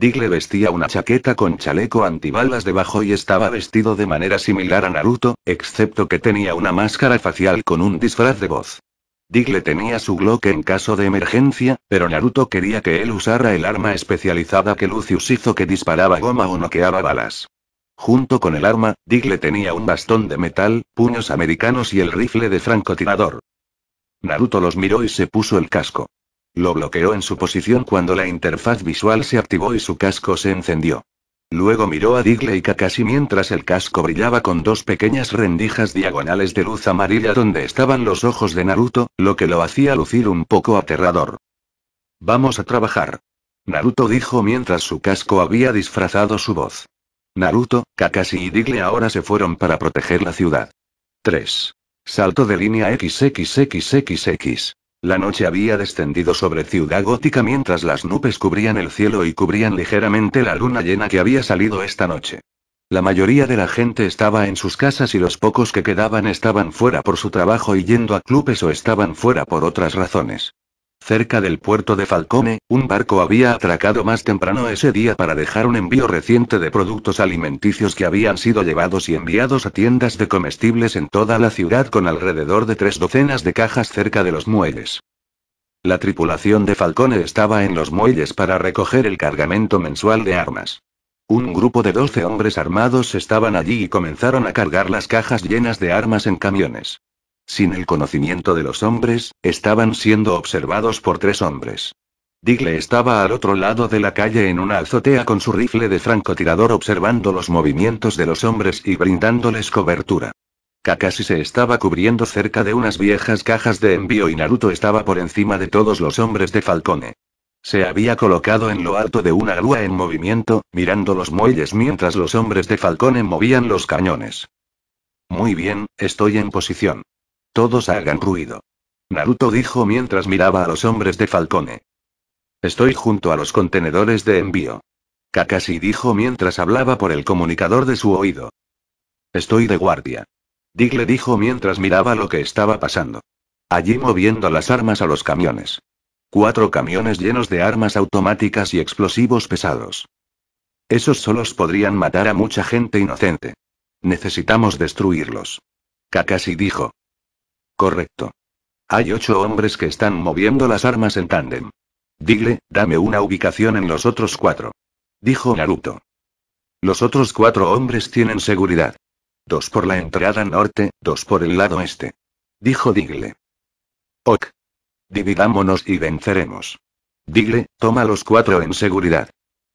Digle vestía una chaqueta con chaleco antibalas debajo y estaba vestido de manera similar a Naruto, excepto que tenía una máscara facial con un disfraz de voz. Digle tenía su Glock en caso de emergencia, pero Naruto quería que él usara el arma especializada que Lucius hizo que disparaba goma o noqueaba balas. Junto con el arma, Digle tenía un bastón de metal, puños americanos y el rifle de francotirador. Naruto los miró y se puso el casco. Lo bloqueó en su posición cuando la interfaz visual se activó y su casco se encendió. Luego miró a Digle y Kakashi mientras el casco brillaba con dos pequeñas rendijas diagonales de luz amarilla donde estaban los ojos de Naruto, lo que lo hacía lucir un poco aterrador. Vamos a trabajar. Naruto dijo mientras su casco había disfrazado su voz. Naruto, Kakashi y Digle ahora se fueron para proteger la ciudad. 3. Salto de línea XXXXX. La noche había descendido sobre Ciudad Gótica mientras las nubes cubrían el cielo y cubrían ligeramente la luna llena que había salido esta noche. La mayoría de la gente estaba en sus casas y los pocos que quedaban estaban fuera por su trabajo y yendo a clubes o estaban fuera por otras razones. Cerca del puerto de Falcone, un barco había atracado más temprano ese día para dejar un envío reciente de productos alimenticios que habían sido llevados y enviados a tiendas de comestibles en toda la ciudad con alrededor de tres docenas de cajas cerca de los muelles. La tripulación de Falcone estaba en los muelles para recoger el cargamento mensual de armas. Un grupo de 12 hombres armados estaban allí y comenzaron a cargar las cajas llenas de armas en camiones sin el conocimiento de los hombres, estaban siendo observados por tres hombres. Digle estaba al otro lado de la calle en una azotea con su rifle de francotirador observando los movimientos de los hombres y brindándoles cobertura. Kakashi se estaba cubriendo cerca de unas viejas cajas de envío y Naruto estaba por encima de todos los hombres de Falcone. Se había colocado en lo alto de una grúa en movimiento, mirando los muelles mientras los hombres de Falcone movían los cañones. Muy bien, estoy en posición. Todos hagan ruido. Naruto dijo mientras miraba a los hombres de Falcone. Estoy junto a los contenedores de envío. Kakashi dijo mientras hablaba por el comunicador de su oído. Estoy de guardia. Digle le dijo mientras miraba lo que estaba pasando. Allí moviendo las armas a los camiones. Cuatro camiones llenos de armas automáticas y explosivos pesados. Esos solos podrían matar a mucha gente inocente. Necesitamos destruirlos. Kakashi dijo. Correcto. Hay ocho hombres que están moviendo las armas en tándem. Digle, dame una ubicación en los otros cuatro. Dijo Naruto. Los otros cuatro hombres tienen seguridad. Dos por la entrada norte, dos por el lado este. Dijo Digle. Ok. Dividámonos y venceremos. Digle, toma los cuatro en seguridad.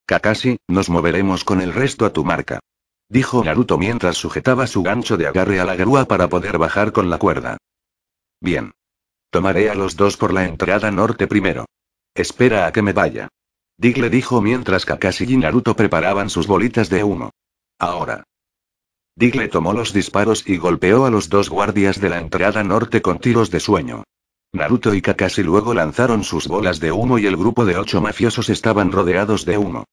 Kakashi, nos moveremos con el resto a tu marca. Dijo Naruto mientras sujetaba su gancho de agarre a la grúa para poder bajar con la cuerda. Bien. Tomaré a los dos por la entrada norte primero. Espera a que me vaya. Digle le dijo mientras Kakashi y Naruto preparaban sus bolitas de humo. Ahora. Digle le tomó los disparos y golpeó a los dos guardias de la entrada norte con tiros de sueño. Naruto y Kakashi luego lanzaron sus bolas de humo y el grupo de ocho mafiosos estaban rodeados de humo.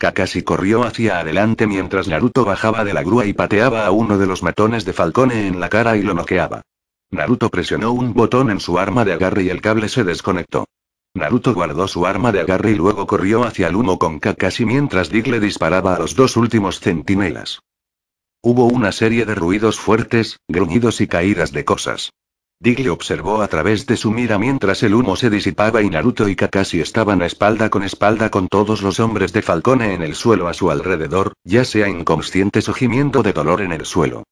Kakashi corrió hacia adelante mientras Naruto bajaba de la grúa y pateaba a uno de los matones de Falcone en la cara y lo noqueaba. Naruto presionó un botón en su arma de agarre y el cable se desconectó. Naruto guardó su arma de agarre y luego corrió hacia el humo con Kakashi mientras Digle disparaba a los dos últimos centinelas. Hubo una serie de ruidos fuertes, gruñidos y caídas de cosas. Digle observó a través de su mira mientras el humo se disipaba y Naruto y Kakashi estaban espalda con espalda con todos los hombres de Falcone en el suelo a su alrededor, ya sea inconscientes o gimiendo de dolor en el suelo.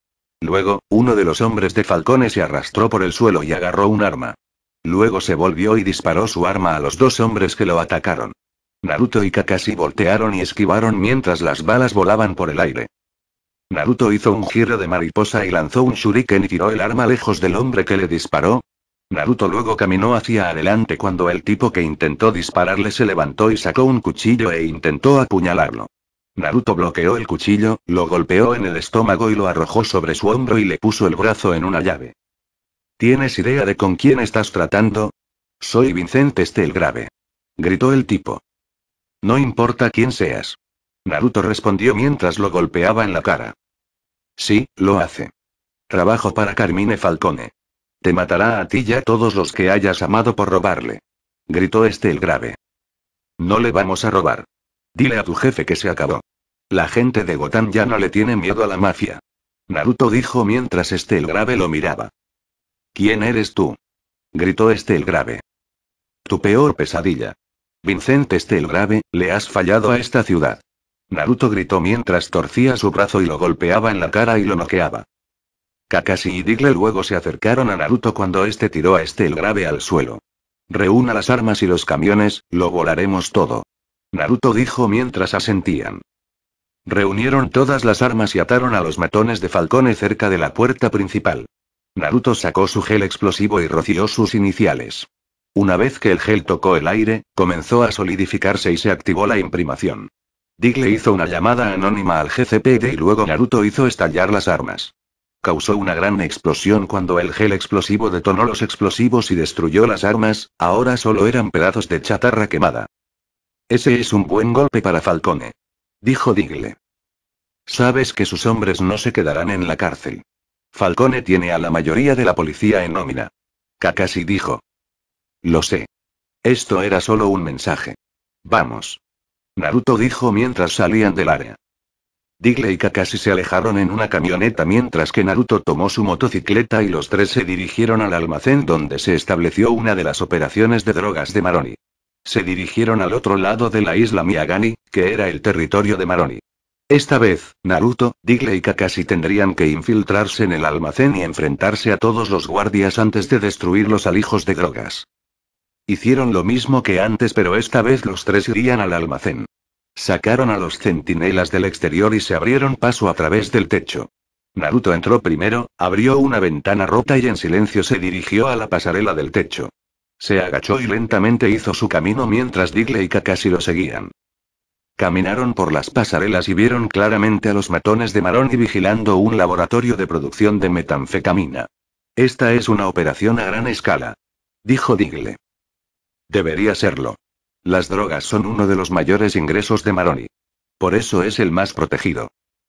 Luego, uno de los hombres de Falcones se arrastró por el suelo y agarró un arma. Luego se volvió y disparó su arma a los dos hombres que lo atacaron. Naruto y Kakashi voltearon y esquivaron mientras las balas volaban por el aire. Naruto hizo un giro de mariposa y lanzó un shuriken y tiró el arma lejos del hombre que le disparó. Naruto luego caminó hacia adelante cuando el tipo que intentó dispararle se levantó y sacó un cuchillo e intentó apuñalarlo. Naruto bloqueó el cuchillo, lo golpeó en el estómago y lo arrojó sobre su hombro y le puso el brazo en una llave. ¿Tienes idea de con quién estás tratando? Soy Vincent este Grave. Gritó el tipo. No importa quién seas. Naruto respondió mientras lo golpeaba en la cara. Sí, lo hace. Trabajo para Carmine Falcone. Te matará a ti y a todos los que hayas amado por robarle. Gritó Estel grave. No le vamos a robar. Dile a tu jefe que se acabó. La gente de Gotán ya no le tiene miedo a la mafia. Naruto dijo mientras este el Grave lo miraba. ¿Quién eres tú? gritó este el Grave. Tu peor pesadilla. Vincent este el Grave, le has fallado a esta ciudad. Naruto gritó mientras torcía su brazo y lo golpeaba en la cara y lo noqueaba. Kakashi y Digle luego se acercaron a Naruto cuando este tiró a el Grave al suelo. Reúna las armas y los camiones, lo volaremos todo. Naruto dijo mientras asentían. Reunieron todas las armas y ataron a los matones de Falcone cerca de la puerta principal. Naruto sacó su gel explosivo y roció sus iniciales. Una vez que el gel tocó el aire, comenzó a solidificarse y se activó la imprimación. Digle hizo una llamada anónima al GCPD y luego Naruto hizo estallar las armas. Causó una gran explosión cuando el gel explosivo detonó los explosivos y destruyó las armas, ahora solo eran pedazos de chatarra quemada. Ese es un buen golpe para Falcone. Dijo Digle. Sabes que sus hombres no se quedarán en la cárcel. Falcone tiene a la mayoría de la policía en nómina. Kakashi dijo. Lo sé. Esto era solo un mensaje. Vamos. Naruto dijo mientras salían del área. Digle y Kakashi se alejaron en una camioneta mientras que Naruto tomó su motocicleta y los tres se dirigieron al almacén donde se estableció una de las operaciones de drogas de Maroni. Se dirigieron al otro lado de la isla Miyagani, que era el territorio de Maroni. Esta vez, Naruto, Digle y Kakashi tendrían que infiltrarse en el almacén y enfrentarse a todos los guardias antes de destruir los alijos de drogas. Hicieron lo mismo que antes pero esta vez los tres irían al almacén. Sacaron a los centinelas del exterior y se abrieron paso a través del techo. Naruto entró primero, abrió una ventana rota y en silencio se dirigió a la pasarela del techo. Se agachó y lentamente hizo su camino mientras Digle y Kakashi lo seguían. Caminaron por las pasarelas y vieron claramente a los matones de Maroni vigilando un laboratorio de producción de metanfetamina. Esta es una operación a gran escala. Dijo Digle. Debería serlo. Las drogas son uno de los mayores ingresos de Maroni. Por eso es el más protegido.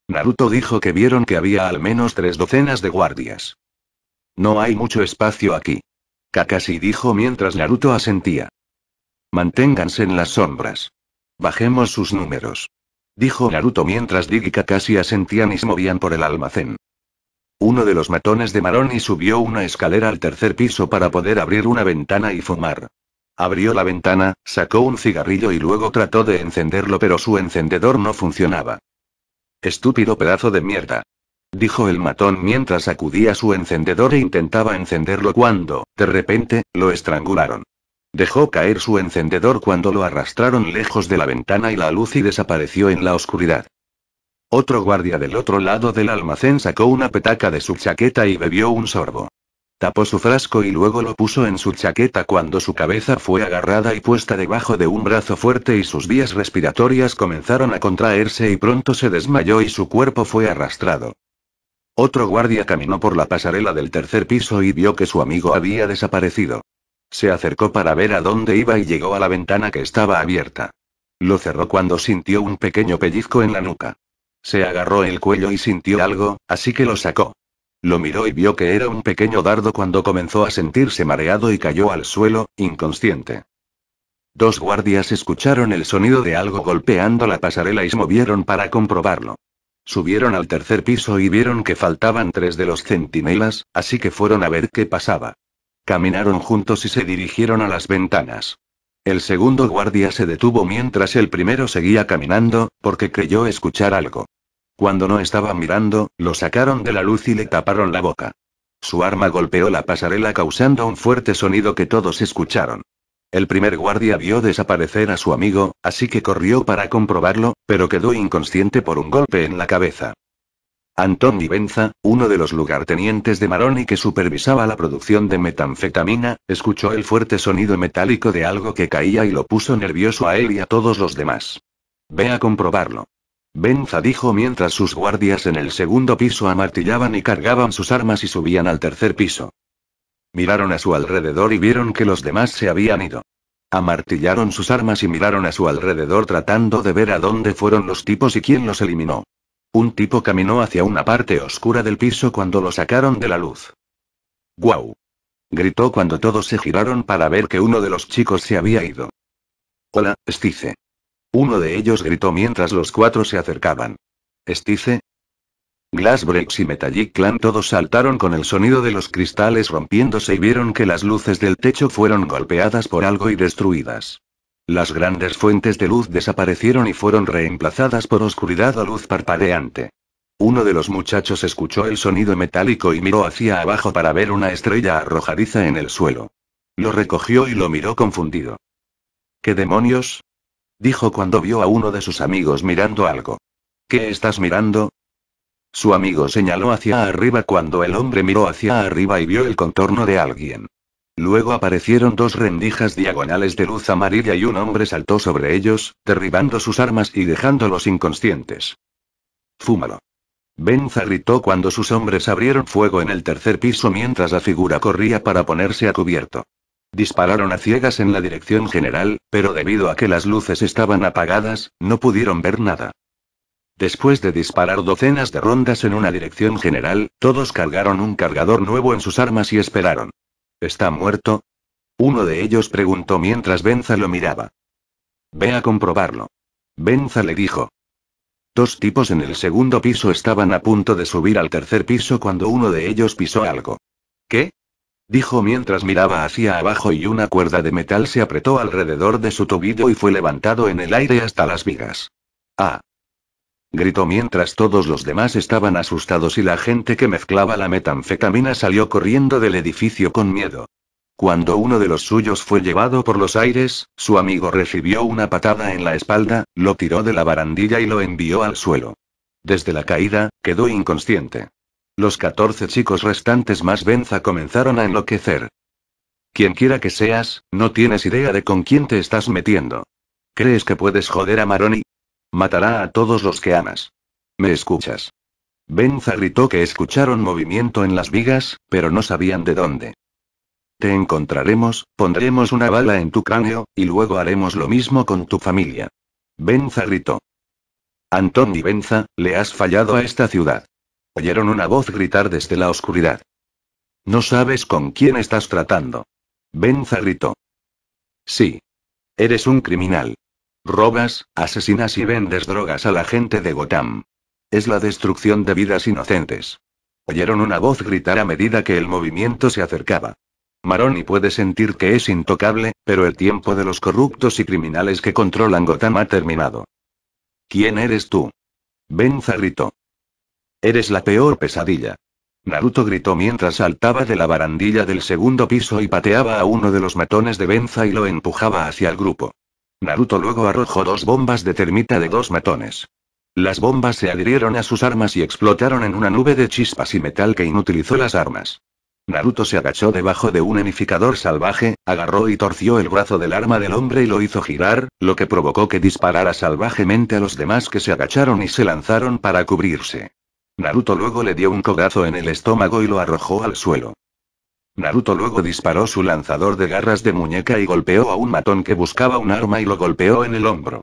Naruto dijo que vieron que había al menos tres docenas de guardias. No hay mucho espacio aquí. Kakashi dijo mientras Naruto asentía. Manténganse en las sombras. Bajemos sus números. Dijo Naruto mientras Dig y Kakashi asentían y se movían por el almacén. Uno de los matones de Maroni subió una escalera al tercer piso para poder abrir una ventana y fumar. Abrió la ventana, sacó un cigarrillo y luego trató de encenderlo pero su encendedor no funcionaba. Estúpido pedazo de mierda dijo el matón mientras sacudía su encendedor e intentaba encenderlo cuando, de repente, lo estrangularon. Dejó caer su encendedor cuando lo arrastraron lejos de la ventana y la luz y desapareció en la oscuridad. Otro guardia del otro lado del almacén sacó una petaca de su chaqueta y bebió un sorbo. Tapó su frasco y luego lo puso en su chaqueta cuando su cabeza fue agarrada y puesta debajo de un brazo fuerte y sus vías respiratorias comenzaron a contraerse y pronto se desmayó y su cuerpo fue arrastrado. Otro guardia caminó por la pasarela del tercer piso y vio que su amigo había desaparecido. Se acercó para ver a dónde iba y llegó a la ventana que estaba abierta. Lo cerró cuando sintió un pequeño pellizco en la nuca. Se agarró el cuello y sintió algo, así que lo sacó. Lo miró y vio que era un pequeño dardo cuando comenzó a sentirse mareado y cayó al suelo, inconsciente. Dos guardias escucharon el sonido de algo golpeando la pasarela y se movieron para comprobarlo. Subieron al tercer piso y vieron que faltaban tres de los centinelas, así que fueron a ver qué pasaba. Caminaron juntos y se dirigieron a las ventanas. El segundo guardia se detuvo mientras el primero seguía caminando, porque creyó escuchar algo. Cuando no estaba mirando, lo sacaron de la luz y le taparon la boca. Su arma golpeó la pasarela causando un fuerte sonido que todos escucharon. El primer guardia vio desaparecer a su amigo, así que corrió para comprobarlo, pero quedó inconsciente por un golpe en la cabeza. Antón Benza, uno de los lugartenientes de Maroni que supervisaba la producción de metanfetamina, escuchó el fuerte sonido metálico de algo que caía y lo puso nervioso a él y a todos los demás. Ve a comprobarlo. Benza dijo mientras sus guardias en el segundo piso amartillaban y cargaban sus armas y subían al tercer piso. Miraron a su alrededor y vieron que los demás se habían ido. Amartillaron sus armas y miraron a su alrededor tratando de ver a dónde fueron los tipos y quién los eliminó. Un tipo caminó hacia una parte oscura del piso cuando lo sacaron de la luz. ¡Guau! Gritó cuando todos se giraron para ver que uno de los chicos se había ido. Hola, Stice. Uno de ellos gritó mientras los cuatro se acercaban. Stice, Glassbreaks y Metallic Clan todos saltaron con el sonido de los cristales rompiéndose y vieron que las luces del techo fueron golpeadas por algo y destruidas. Las grandes fuentes de luz desaparecieron y fueron reemplazadas por oscuridad o luz parpadeante. Uno de los muchachos escuchó el sonido metálico y miró hacia abajo para ver una estrella arrojadiza en el suelo. Lo recogió y lo miró confundido. ¿Qué demonios? dijo cuando vio a uno de sus amigos mirando algo. ¿Qué estás mirando? Su amigo señaló hacia arriba cuando el hombre miró hacia arriba y vio el contorno de alguien. Luego aparecieron dos rendijas diagonales de luz amarilla y un hombre saltó sobre ellos, derribando sus armas y dejándolos inconscientes. Fúmalo. Benza gritó cuando sus hombres abrieron fuego en el tercer piso mientras la figura corría para ponerse a cubierto. Dispararon a ciegas en la dirección general, pero debido a que las luces estaban apagadas, no pudieron ver nada. Después de disparar docenas de rondas en una dirección general, todos cargaron un cargador nuevo en sus armas y esperaron. ¿Está muerto? Uno de ellos preguntó mientras Benza lo miraba. Ve a comprobarlo. Benza le dijo. Dos tipos en el segundo piso estaban a punto de subir al tercer piso cuando uno de ellos pisó algo. ¿Qué? dijo mientras miraba hacia abajo y una cuerda de metal se apretó alrededor de su tobillo y fue levantado en el aire hasta las vigas. Ah, gritó mientras todos los demás estaban asustados y la gente que mezclaba la metanfetamina salió corriendo del edificio con miedo. Cuando uno de los suyos fue llevado por los aires, su amigo recibió una patada en la espalda, lo tiró de la barandilla y lo envió al suelo. Desde la caída, quedó inconsciente. Los 14 chicos restantes más Benza comenzaron a enloquecer. Quien quiera que seas, no tienes idea de con quién te estás metiendo. ¿Crees que puedes joder a Maroni? Matará a todos los que amas. ¿Me escuchas? Benza gritó que escucharon movimiento en las vigas, pero no sabían de dónde. Te encontraremos, pondremos una bala en tu cráneo, y luego haremos lo mismo con tu familia. Benza gritó. Antón y Benza, le has fallado a esta ciudad. Oyeron una voz gritar desde la oscuridad. No sabes con quién estás tratando. Benza gritó. Sí. Eres un criminal. Robas, asesinas y vendes drogas a la gente de Gotham. Es la destrucción de vidas inocentes. Oyeron una voz gritar a medida que el movimiento se acercaba. Maroni puede sentir que es intocable, pero el tiempo de los corruptos y criminales que controlan Gotham ha terminado. ¿Quién eres tú? Benza gritó. Eres la peor pesadilla. Naruto gritó mientras saltaba de la barandilla del segundo piso y pateaba a uno de los matones de Benza y lo empujaba hacia el grupo. Naruto luego arrojó dos bombas de termita de dos matones. Las bombas se adhirieron a sus armas y explotaron en una nube de chispas y metal que inutilizó las armas. Naruto se agachó debajo de un unificador salvaje, agarró y torció el brazo del arma del hombre y lo hizo girar, lo que provocó que disparara salvajemente a los demás que se agacharon y se lanzaron para cubrirse. Naruto luego le dio un codazo en el estómago y lo arrojó al suelo. Naruto luego disparó su lanzador de garras de muñeca y golpeó a un matón que buscaba un arma y lo golpeó en el hombro.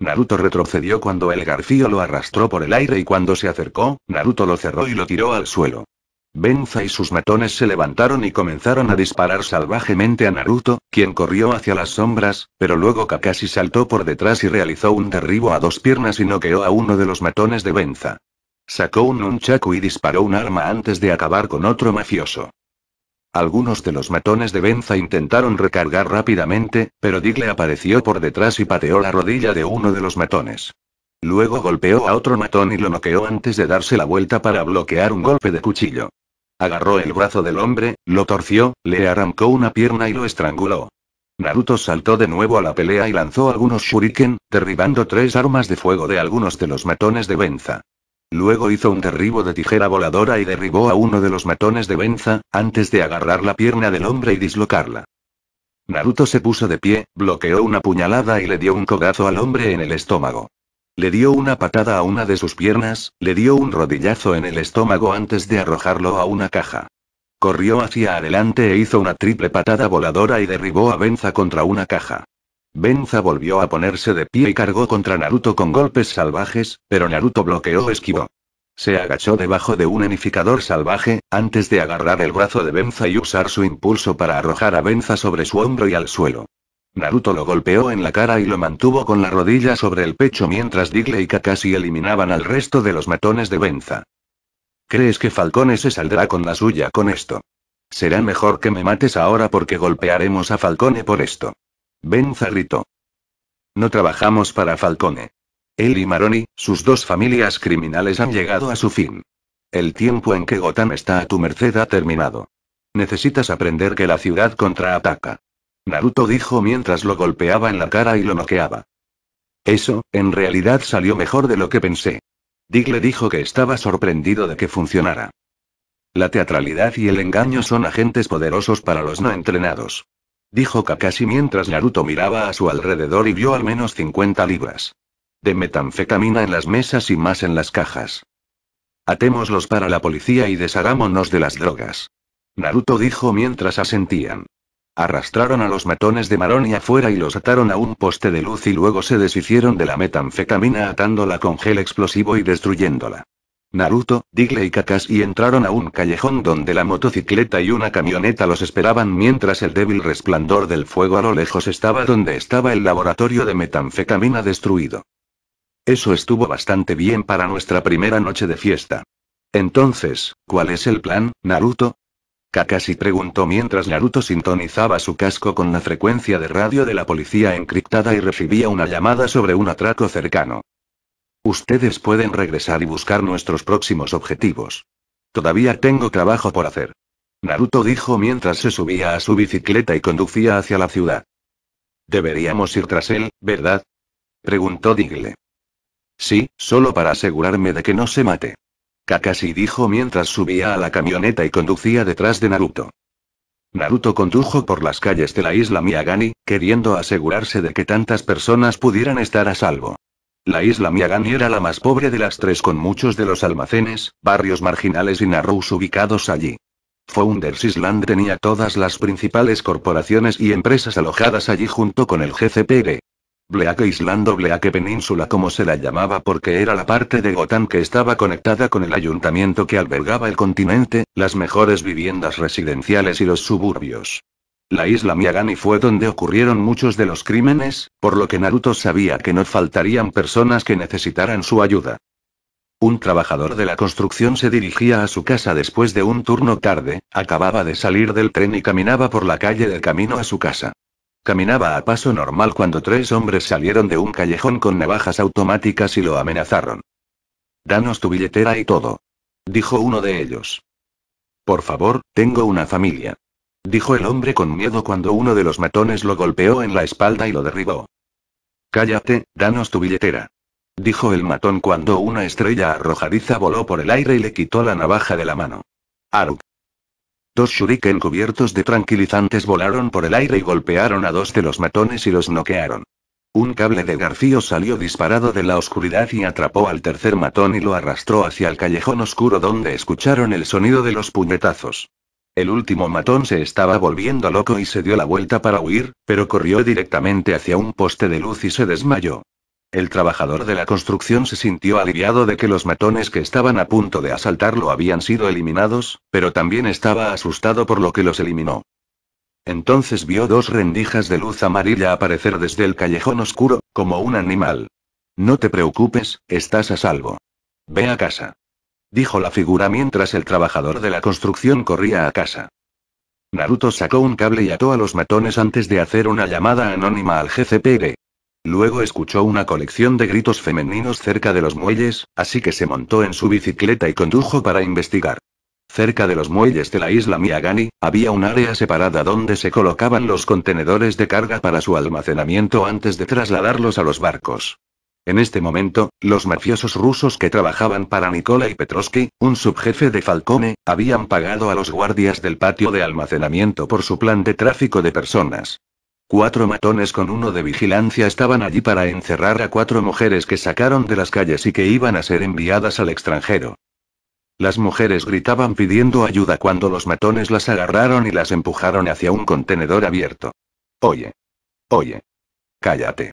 Naruto retrocedió cuando el garfío lo arrastró por el aire y cuando se acercó, Naruto lo cerró y lo tiró al suelo. Benza y sus matones se levantaron y comenzaron a disparar salvajemente a Naruto, quien corrió hacia las sombras, pero luego Kakashi saltó por detrás y realizó un derribo a dos piernas y noqueó a uno de los matones de Benza. Sacó un nunchaku y disparó un arma antes de acabar con otro mafioso. Algunos de los matones de Benza intentaron recargar rápidamente, pero Digle apareció por detrás y pateó la rodilla de uno de los matones. Luego golpeó a otro matón y lo noqueó antes de darse la vuelta para bloquear un golpe de cuchillo. Agarró el brazo del hombre, lo torció, le arrancó una pierna y lo estranguló. Naruto saltó de nuevo a la pelea y lanzó algunos shuriken, derribando tres armas de fuego de algunos de los matones de Benza. Luego hizo un derribo de tijera voladora y derribó a uno de los matones de Benza, antes de agarrar la pierna del hombre y dislocarla. Naruto se puso de pie, bloqueó una puñalada y le dio un cogazo al hombre en el estómago. Le dio una patada a una de sus piernas, le dio un rodillazo en el estómago antes de arrojarlo a una caja. Corrió hacia adelante e hizo una triple patada voladora y derribó a Benza contra una caja. Benza volvió a ponerse de pie y cargó contra Naruto con golpes salvajes, pero Naruto bloqueó o esquivó. Se agachó debajo de un enificador salvaje, antes de agarrar el brazo de Benza y usar su impulso para arrojar a Benza sobre su hombro y al suelo. Naruto lo golpeó en la cara y lo mantuvo con la rodilla sobre el pecho mientras Digle y Kakashi eliminaban al resto de los matones de Benza. ¿Crees que Falcone se saldrá con la suya con esto? Será mejor que me mates ahora porque golpearemos a Falcone por esto. Ben Zarrito. No trabajamos para Falcone. Él y Maroni, sus dos familias criminales han llegado a su fin. El tiempo en que Gotham está a tu merced ha terminado. Necesitas aprender que la ciudad contraataca. Naruto dijo mientras lo golpeaba en la cara y lo noqueaba. Eso, en realidad salió mejor de lo que pensé. Dig le dijo que estaba sorprendido de que funcionara. La teatralidad y el engaño son agentes poderosos para los no entrenados dijo Kakashi mientras Naruto miraba a su alrededor y vio al menos 50 libras. De metanfetamina en las mesas y más en las cajas. Atémoslos para la policía y deshagámonos de las drogas. Naruto dijo mientras asentían. Arrastraron a los matones de Maroni afuera y los ataron a un poste de luz y luego se deshicieron de la metanfetamina atándola con gel explosivo y destruyéndola. Naruto, Digle y Kakashi entraron a un callejón donde la motocicleta y una camioneta los esperaban mientras el débil resplandor del fuego a lo lejos estaba donde estaba el laboratorio de metanfetamina destruido. Eso estuvo bastante bien para nuestra primera noche de fiesta. Entonces, ¿cuál es el plan, Naruto? Kakashi preguntó mientras Naruto sintonizaba su casco con la frecuencia de radio de la policía encriptada y recibía una llamada sobre un atraco cercano. Ustedes pueden regresar y buscar nuestros próximos objetivos. Todavía tengo trabajo por hacer. Naruto dijo mientras se subía a su bicicleta y conducía hacia la ciudad. Deberíamos ir tras él, ¿verdad? preguntó Digle. Sí, solo para asegurarme de que no se mate. Kakashi dijo mientras subía a la camioneta y conducía detrás de Naruto. Naruto condujo por las calles de la isla Miyagani, queriendo asegurarse de que tantas personas pudieran estar a salvo. La isla Miagani era la más pobre de las tres con muchos de los almacenes, barrios marginales y narrows ubicados allí. Founders Island tenía todas las principales corporaciones y empresas alojadas allí junto con el GCPD. Bleake Island o Bleake Península como se la llamaba porque era la parte de Gotham que estaba conectada con el ayuntamiento que albergaba el continente, las mejores viviendas residenciales y los suburbios. La isla Miyagani fue donde ocurrieron muchos de los crímenes, por lo que Naruto sabía que no faltarían personas que necesitaran su ayuda. Un trabajador de la construcción se dirigía a su casa después de un turno tarde, acababa de salir del tren y caminaba por la calle del camino a su casa. Caminaba a paso normal cuando tres hombres salieron de un callejón con navajas automáticas y lo amenazaron. Danos tu billetera y todo. Dijo uno de ellos. Por favor, tengo una familia dijo el hombre con miedo cuando uno de los matones lo golpeó en la espalda y lo derribó. Cállate, danos tu billetera. Dijo el matón cuando una estrella arrojadiza voló por el aire y le quitó la navaja de la mano. Aruk. Dos shuriken cubiertos de tranquilizantes volaron por el aire y golpearon a dos de los matones y los noquearon. Un cable de garfío salió disparado de la oscuridad y atrapó al tercer matón y lo arrastró hacia el callejón oscuro donde escucharon el sonido de los puñetazos. El último matón se estaba volviendo loco y se dio la vuelta para huir, pero corrió directamente hacia un poste de luz y se desmayó. El trabajador de la construcción se sintió aliviado de que los matones que estaban a punto de asaltarlo habían sido eliminados, pero también estaba asustado por lo que los eliminó. Entonces vio dos rendijas de luz amarilla aparecer desde el callejón oscuro, como un animal. No te preocupes, estás a salvo. Ve a casa dijo la figura mientras el trabajador de la construcción corría a casa. Naruto sacó un cable y ató a los matones antes de hacer una llamada anónima al GCPD. Luego escuchó una colección de gritos femeninos cerca de los muelles, así que se montó en su bicicleta y condujo para investigar. Cerca de los muelles de la isla Miyagani, había un área separada donde se colocaban los contenedores de carga para su almacenamiento antes de trasladarlos a los barcos. En este momento, los mafiosos rusos que trabajaban para Nikola y Petrovsky, un subjefe de Falcone, habían pagado a los guardias del patio de almacenamiento por su plan de tráfico de personas. Cuatro matones con uno de vigilancia estaban allí para encerrar a cuatro mujeres que sacaron de las calles y que iban a ser enviadas al extranjero. Las mujeres gritaban pidiendo ayuda cuando los matones las agarraron y las empujaron hacia un contenedor abierto. Oye. Oye. Cállate.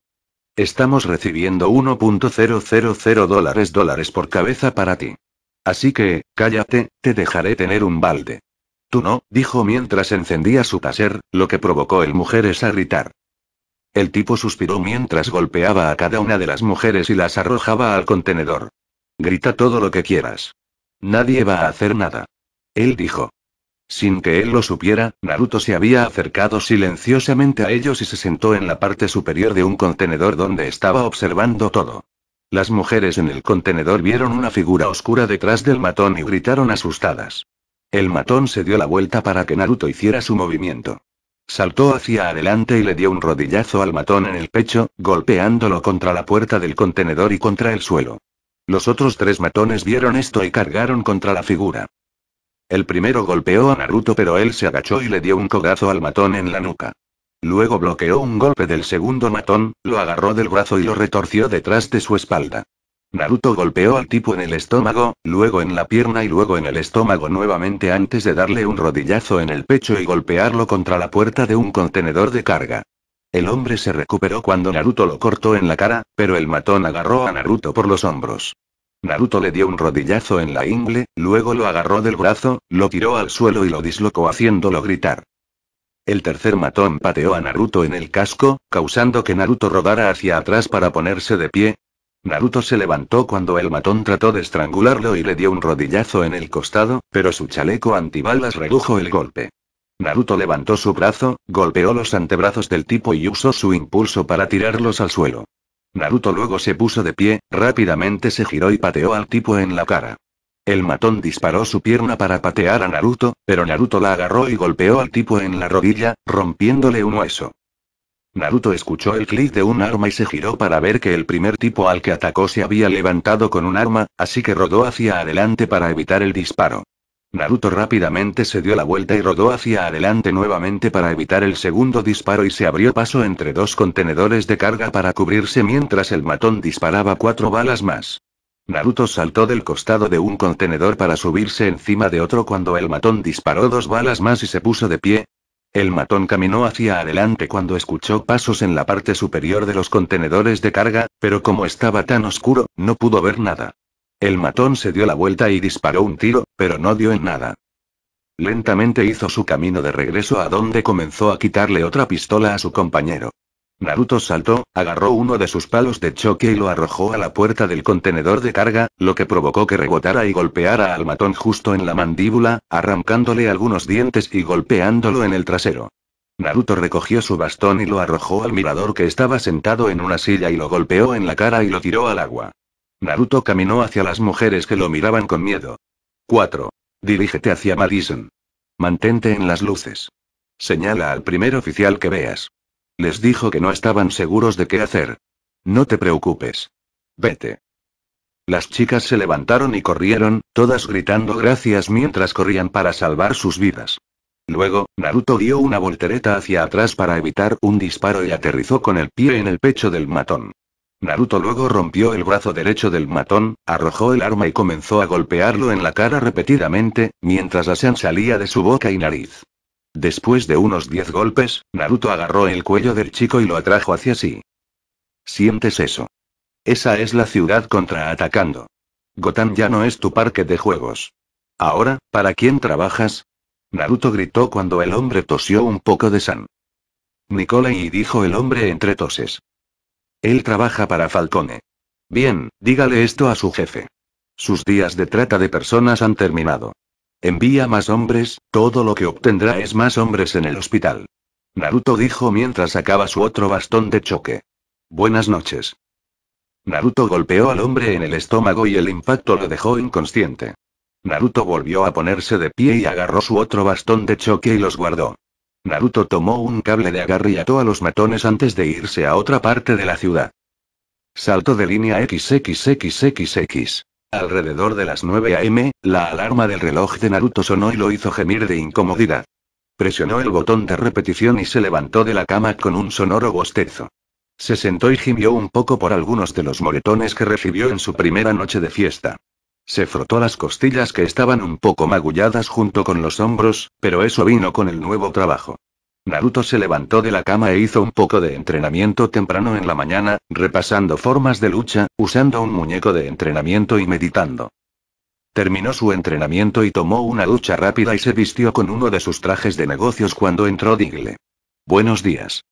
Estamos recibiendo 1.000 dólares dólares por cabeza para ti. Así que, cállate, te dejaré tener un balde. Tú no, dijo mientras encendía su taser, lo que provocó el mujeres a gritar. El tipo suspiró mientras golpeaba a cada una de las mujeres y las arrojaba al contenedor. Grita todo lo que quieras. Nadie va a hacer nada. Él dijo. Sin que él lo supiera, Naruto se había acercado silenciosamente a ellos y se sentó en la parte superior de un contenedor donde estaba observando todo. Las mujeres en el contenedor vieron una figura oscura detrás del matón y gritaron asustadas. El matón se dio la vuelta para que Naruto hiciera su movimiento. Saltó hacia adelante y le dio un rodillazo al matón en el pecho, golpeándolo contra la puerta del contenedor y contra el suelo. Los otros tres matones vieron esto y cargaron contra la figura. El primero golpeó a Naruto pero él se agachó y le dio un cogazo al matón en la nuca. Luego bloqueó un golpe del segundo matón, lo agarró del brazo y lo retorció detrás de su espalda. Naruto golpeó al tipo en el estómago, luego en la pierna y luego en el estómago nuevamente antes de darle un rodillazo en el pecho y golpearlo contra la puerta de un contenedor de carga. El hombre se recuperó cuando Naruto lo cortó en la cara, pero el matón agarró a Naruto por los hombros. Naruto le dio un rodillazo en la ingle, luego lo agarró del brazo, lo tiró al suelo y lo dislocó haciéndolo gritar. El tercer matón pateó a Naruto en el casco, causando que Naruto rodara hacia atrás para ponerse de pie. Naruto se levantó cuando el matón trató de estrangularlo y le dio un rodillazo en el costado, pero su chaleco antibalas redujo el golpe. Naruto levantó su brazo, golpeó los antebrazos del tipo y usó su impulso para tirarlos al suelo. Naruto luego se puso de pie, rápidamente se giró y pateó al tipo en la cara. El matón disparó su pierna para patear a Naruto, pero Naruto la agarró y golpeó al tipo en la rodilla, rompiéndole un hueso. Naruto escuchó el clic de un arma y se giró para ver que el primer tipo al que atacó se había levantado con un arma, así que rodó hacia adelante para evitar el disparo. Naruto rápidamente se dio la vuelta y rodó hacia adelante nuevamente para evitar el segundo disparo y se abrió paso entre dos contenedores de carga para cubrirse mientras el matón disparaba cuatro balas más. Naruto saltó del costado de un contenedor para subirse encima de otro cuando el matón disparó dos balas más y se puso de pie. El matón caminó hacia adelante cuando escuchó pasos en la parte superior de los contenedores de carga, pero como estaba tan oscuro, no pudo ver nada. El matón se dio la vuelta y disparó un tiro, pero no dio en nada. Lentamente hizo su camino de regreso a donde comenzó a quitarle otra pistola a su compañero. Naruto saltó, agarró uno de sus palos de choque y lo arrojó a la puerta del contenedor de carga, lo que provocó que rebotara y golpeara al matón justo en la mandíbula, arrancándole algunos dientes y golpeándolo en el trasero. Naruto recogió su bastón y lo arrojó al mirador que estaba sentado en una silla y lo golpeó en la cara y lo tiró al agua. Naruto caminó hacia las mujeres que lo miraban con miedo. 4. Dirígete hacia Madison. Mantente en las luces. Señala al primer oficial que veas. Les dijo que no estaban seguros de qué hacer. No te preocupes. Vete. Las chicas se levantaron y corrieron, todas gritando gracias mientras corrían para salvar sus vidas. Luego, Naruto dio una voltereta hacia atrás para evitar un disparo y aterrizó con el pie en el pecho del matón. Naruto luego rompió el brazo derecho del matón, arrojó el arma y comenzó a golpearlo en la cara repetidamente, mientras la salía de su boca y nariz. Después de unos diez golpes, Naruto agarró el cuello del chico y lo atrajo hacia sí. ¿Sientes eso? Esa es la ciudad contraatacando. Gotan ya no es tu parque de juegos. Ahora, ¿para quién trabajas? Naruto gritó cuando el hombre tosió un poco de san. Nicolai dijo el hombre entre toses. Él trabaja para Falcone. Bien, dígale esto a su jefe. Sus días de trata de personas han terminado. Envía más hombres, todo lo que obtendrá es más hombres en el hospital. Naruto dijo mientras sacaba su otro bastón de choque. Buenas noches. Naruto golpeó al hombre en el estómago y el impacto lo dejó inconsciente. Naruto volvió a ponerse de pie y agarró su otro bastón de choque y los guardó. Naruto tomó un cable de agarre y ató a los matones antes de irse a otra parte de la ciudad. Salto de línea XXXXX. Alrededor de las 9 am, la alarma del reloj de Naruto sonó y lo hizo gemir de incomodidad. Presionó el botón de repetición y se levantó de la cama con un sonoro bostezo. Se sentó y gimió un poco por algunos de los moretones que recibió en su primera noche de fiesta. Se frotó las costillas que estaban un poco magulladas junto con los hombros, pero eso vino con el nuevo trabajo. Naruto se levantó de la cama e hizo un poco de entrenamiento temprano en la mañana, repasando formas de lucha, usando un muñeco de entrenamiento y meditando. Terminó su entrenamiento y tomó una ducha rápida y se vistió con uno de sus trajes de negocios cuando entró Digle. Buenos días.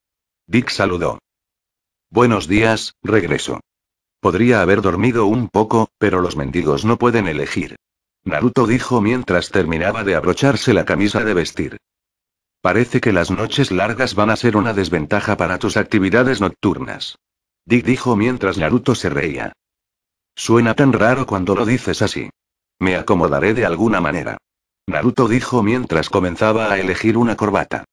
Dick saludó. Buenos días, regreso. Podría haber dormido un poco, pero los mendigos no pueden elegir. Naruto dijo mientras terminaba de abrocharse la camisa de vestir. Parece que las noches largas van a ser una desventaja para tus actividades nocturnas. Dick dijo mientras Naruto se reía. Suena tan raro cuando lo dices así. Me acomodaré de alguna manera. Naruto dijo mientras comenzaba a elegir una corbata.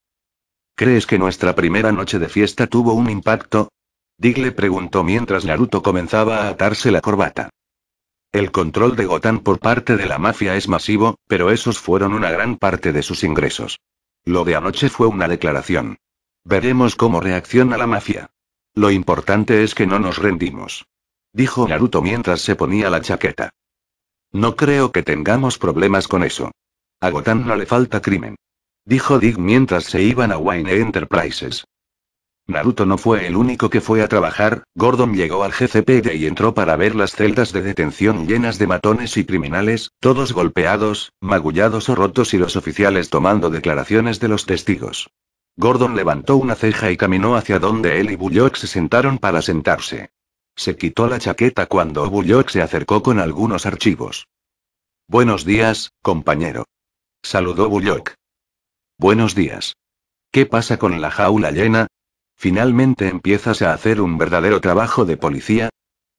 ¿Crees que nuestra primera noche de fiesta tuvo un impacto? Dick le preguntó mientras Naruto comenzaba a atarse la corbata. El control de Gotan por parte de la mafia es masivo, pero esos fueron una gran parte de sus ingresos. Lo de anoche fue una declaración. Veremos cómo reacciona la mafia. Lo importante es que no nos rendimos. Dijo Naruto mientras se ponía la chaqueta. No creo que tengamos problemas con eso. A Gotan no le falta crimen. Dijo Dick mientras se iban a Wine Enterprises. Naruto no fue el único que fue a trabajar, Gordon llegó al GCPD y entró para ver las celdas de detención llenas de matones y criminales, todos golpeados, magullados o rotos y los oficiales tomando declaraciones de los testigos. Gordon levantó una ceja y caminó hacia donde él y Bullock se sentaron para sentarse. Se quitó la chaqueta cuando Bullock se acercó con algunos archivos. Buenos días, compañero. Saludó Bullock. Buenos días. ¿Qué pasa con la jaula llena? Finalmente empiezas a hacer un verdadero trabajo de policía.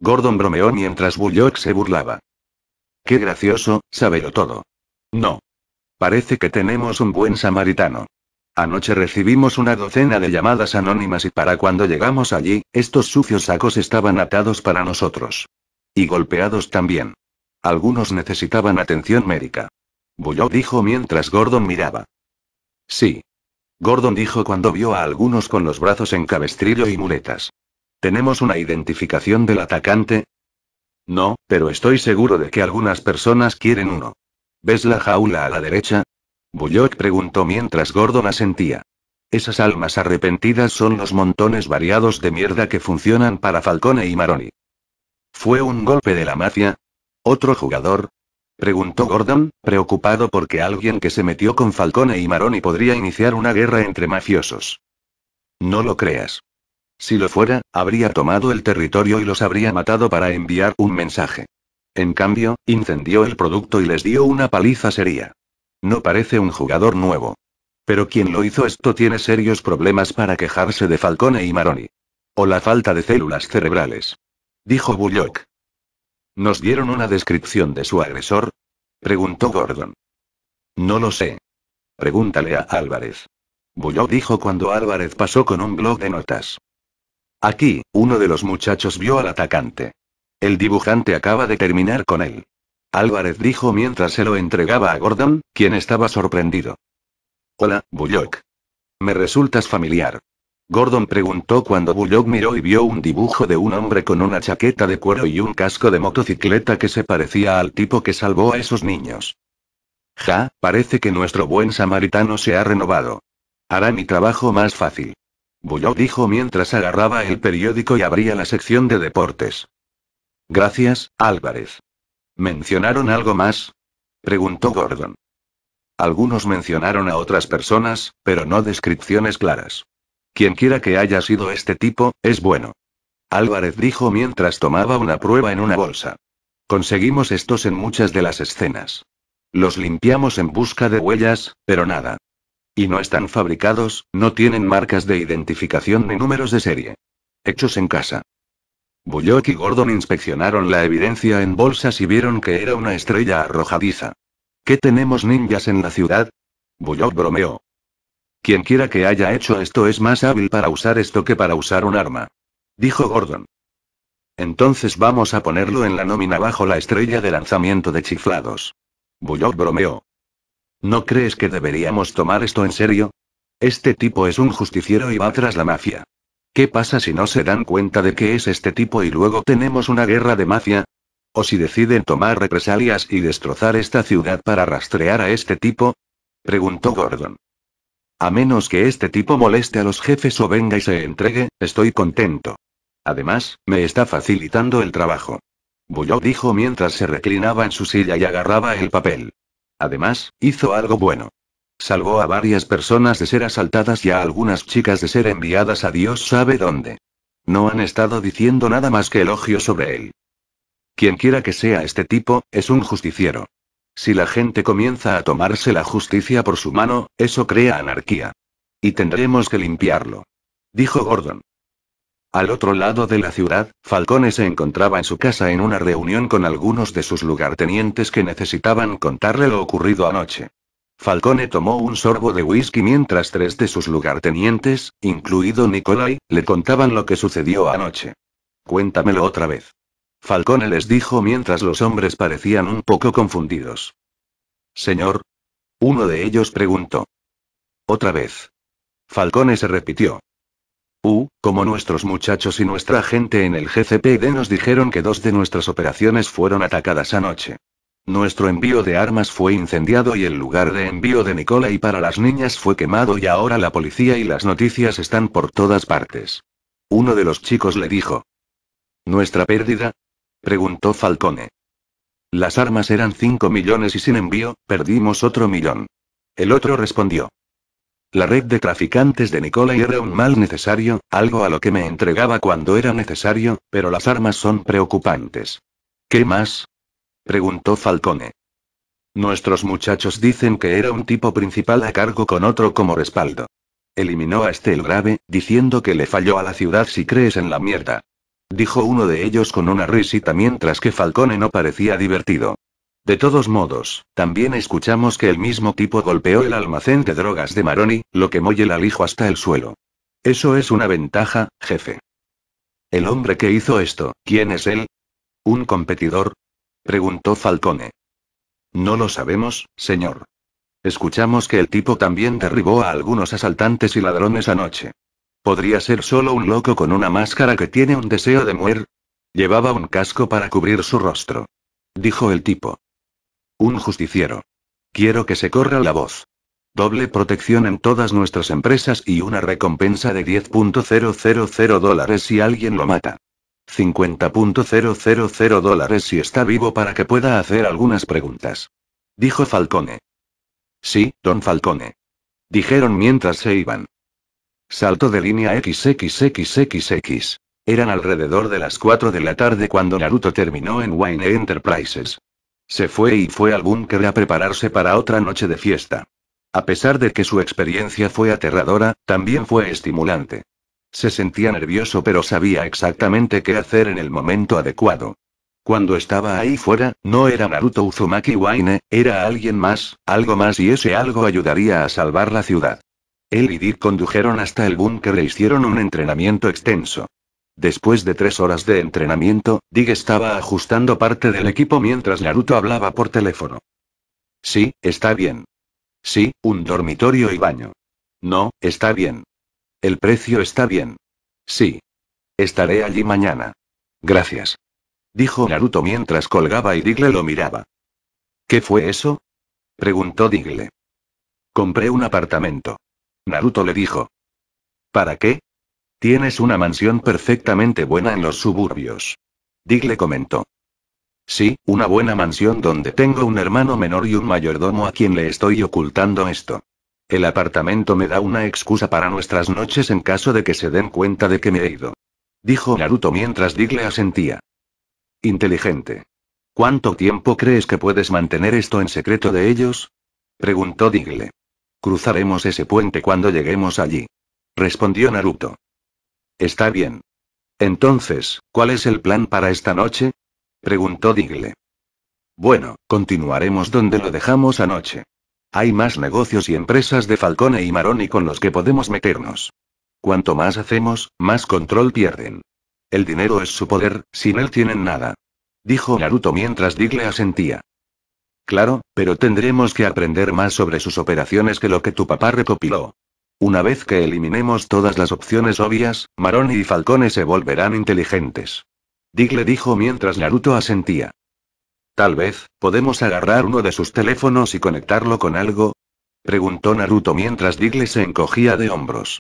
Gordon bromeó mientras Bullock se burlaba. Qué gracioso, sabelo todo. No. Parece que tenemos un buen samaritano. Anoche recibimos una docena de llamadas anónimas y para cuando llegamos allí, estos sucios sacos estaban atados para nosotros. Y golpeados también. Algunos necesitaban atención médica. Bullock dijo mientras Gordon miraba. Sí. Gordon dijo cuando vio a algunos con los brazos en cabestrillo y muletas. ¿Tenemos una identificación del atacante? No, pero estoy seguro de que algunas personas quieren uno. ¿Ves la jaula a la derecha? Bullock preguntó mientras Gordon asentía. Esas almas arrepentidas son los montones variados de mierda que funcionan para Falcone y Maroni. ¿Fue un golpe de la mafia? ¿Otro jugador? Preguntó Gordon, preocupado porque alguien que se metió con Falcone y Maroni podría iniciar una guerra entre mafiosos. No lo creas. Si lo fuera, habría tomado el territorio y los habría matado para enviar un mensaje. En cambio, incendió el producto y les dio una paliza seria. No parece un jugador nuevo. Pero quien lo hizo esto tiene serios problemas para quejarse de Falcone y Maroni. O la falta de células cerebrales. Dijo Bullock. ¿Nos dieron una descripción de su agresor? Preguntó Gordon. No lo sé. Pregúntale a Álvarez. Bullock dijo cuando Álvarez pasó con un blog de notas. Aquí, uno de los muchachos vio al atacante. El dibujante acaba de terminar con él. Álvarez dijo mientras se lo entregaba a Gordon, quien estaba sorprendido. Hola, Bullock. Me resultas familiar. Gordon preguntó cuando Bullock miró y vio un dibujo de un hombre con una chaqueta de cuero y un casco de motocicleta que se parecía al tipo que salvó a esos niños. Ja, parece que nuestro buen samaritano se ha renovado. Hará mi trabajo más fácil. Bullock dijo mientras agarraba el periódico y abría la sección de deportes. Gracias, Álvarez. ¿Mencionaron algo más? preguntó Gordon. Algunos mencionaron a otras personas, pero no descripciones claras. Quienquiera que haya sido este tipo, es bueno. Álvarez dijo mientras tomaba una prueba en una bolsa. Conseguimos estos en muchas de las escenas. Los limpiamos en busca de huellas, pero nada. Y no están fabricados, no tienen marcas de identificación ni números de serie. Hechos en casa. Bullock y Gordon inspeccionaron la evidencia en bolsas y vieron que era una estrella arrojadiza. ¿Qué tenemos ninjas en la ciudad? Bullock bromeó. Quien quiera que haya hecho esto es más hábil para usar esto que para usar un arma. Dijo Gordon. Entonces vamos a ponerlo en la nómina bajo la estrella de lanzamiento de chiflados. Bullock bromeó. ¿No crees que deberíamos tomar esto en serio? Este tipo es un justiciero y va tras la mafia. ¿Qué pasa si no se dan cuenta de que es este tipo y luego tenemos una guerra de mafia? ¿O si deciden tomar represalias y destrozar esta ciudad para rastrear a este tipo? Preguntó Gordon. A menos que este tipo moleste a los jefes o venga y se entregue, estoy contento. Además, me está facilitando el trabajo. Bulló dijo mientras se reclinaba en su silla y agarraba el papel. Además, hizo algo bueno. Salvó a varias personas de ser asaltadas y a algunas chicas de ser enviadas a Dios sabe dónde. No han estado diciendo nada más que elogios sobre él. Quien quiera que sea este tipo, es un justiciero. Si la gente comienza a tomarse la justicia por su mano, eso crea anarquía. Y tendremos que limpiarlo. Dijo Gordon. Al otro lado de la ciudad, Falcone se encontraba en su casa en una reunión con algunos de sus lugartenientes que necesitaban contarle lo ocurrido anoche. Falcone tomó un sorbo de whisky mientras tres de sus lugartenientes, incluido Nicolai, le contaban lo que sucedió anoche. Cuéntamelo otra vez. Falcone les dijo mientras los hombres parecían un poco confundidos. Señor. Uno de ellos preguntó. Otra vez. Falcone se repitió. Uh, como nuestros muchachos y nuestra gente en el GCPD nos dijeron que dos de nuestras operaciones fueron atacadas anoche. Nuestro envío de armas fue incendiado y el lugar de envío de Nicola y para las niñas fue quemado y ahora la policía y las noticias están por todas partes. Uno de los chicos le dijo. Nuestra pérdida, preguntó Falcone. Las armas eran 5 millones y sin envío, perdimos otro millón. El otro respondió. La red de traficantes de Nicola era un mal necesario, algo a lo que me entregaba cuando era necesario, pero las armas son preocupantes. ¿Qué más? preguntó Falcone. Nuestros muchachos dicen que era un tipo principal a cargo con otro como respaldo. Eliminó a este el Grave, diciendo que le falló a la ciudad si crees en la mierda dijo uno de ellos con una risita mientras que Falcone no parecía divertido. De todos modos, también escuchamos que el mismo tipo golpeó el almacén de drogas de Maroni, lo que molle el alijo hasta el suelo. Eso es una ventaja, jefe. El hombre que hizo esto, ¿quién es él? ¿Un competidor? preguntó Falcone. No lo sabemos, señor. Escuchamos que el tipo también derribó a algunos asaltantes y ladrones anoche. Podría ser solo un loco con una máscara que tiene un deseo de muer. Llevaba un casco para cubrir su rostro. Dijo el tipo. Un justiciero. Quiero que se corra la voz. Doble protección en todas nuestras empresas y una recompensa de 10.000 dólares si alguien lo mata. 50.000 dólares si está vivo para que pueda hacer algunas preguntas. Dijo Falcone. Sí, don Falcone. Dijeron mientras se iban. Salto de línea XXXXX. Eran alrededor de las 4 de la tarde cuando Naruto terminó en Wayne Enterprises. Se fue y fue al búnker a prepararse para otra noche de fiesta. A pesar de que su experiencia fue aterradora, también fue estimulante. Se sentía nervioso pero sabía exactamente qué hacer en el momento adecuado. Cuando estaba ahí fuera, no era Naruto Uzumaki Waine, era alguien más, algo más y ese algo ayudaría a salvar la ciudad. Él y Dick condujeron hasta el búnker e hicieron un entrenamiento extenso. Después de tres horas de entrenamiento, Dig estaba ajustando parte del equipo mientras Naruto hablaba por teléfono. Sí, está bien. Sí, un dormitorio y baño. No, está bien. El precio está bien. Sí. Estaré allí mañana. Gracias. Dijo Naruto mientras colgaba y Digle lo miraba. ¿Qué fue eso? Preguntó Digle. Compré un apartamento. Naruto le dijo. ¿Para qué? Tienes una mansión perfectamente buena en los suburbios. Digle comentó. Sí, una buena mansión donde tengo un hermano menor y un mayordomo a quien le estoy ocultando esto. El apartamento me da una excusa para nuestras noches en caso de que se den cuenta de que me he ido. Dijo Naruto mientras Digle asentía. Inteligente. ¿Cuánto tiempo crees que puedes mantener esto en secreto de ellos? Preguntó Digle. Cruzaremos ese puente cuando lleguemos allí. Respondió Naruto. Está bien. Entonces, ¿cuál es el plan para esta noche? Preguntó Digle. Bueno, continuaremos donde lo dejamos anoche. Hay más negocios y empresas de Falcone y Maroni con los que podemos meternos. Cuanto más hacemos, más control pierden. El dinero es su poder, sin él tienen nada. Dijo Naruto mientras Digle asentía claro, pero tendremos que aprender más sobre sus operaciones que lo que tu papá recopiló. Una vez que eliminemos todas las opciones obvias, Maroni y Falcone se volverán inteligentes. Digle le dijo mientras Naruto asentía. Tal vez, ¿podemos agarrar uno de sus teléfonos y conectarlo con algo? Preguntó Naruto mientras Digle se encogía de hombros.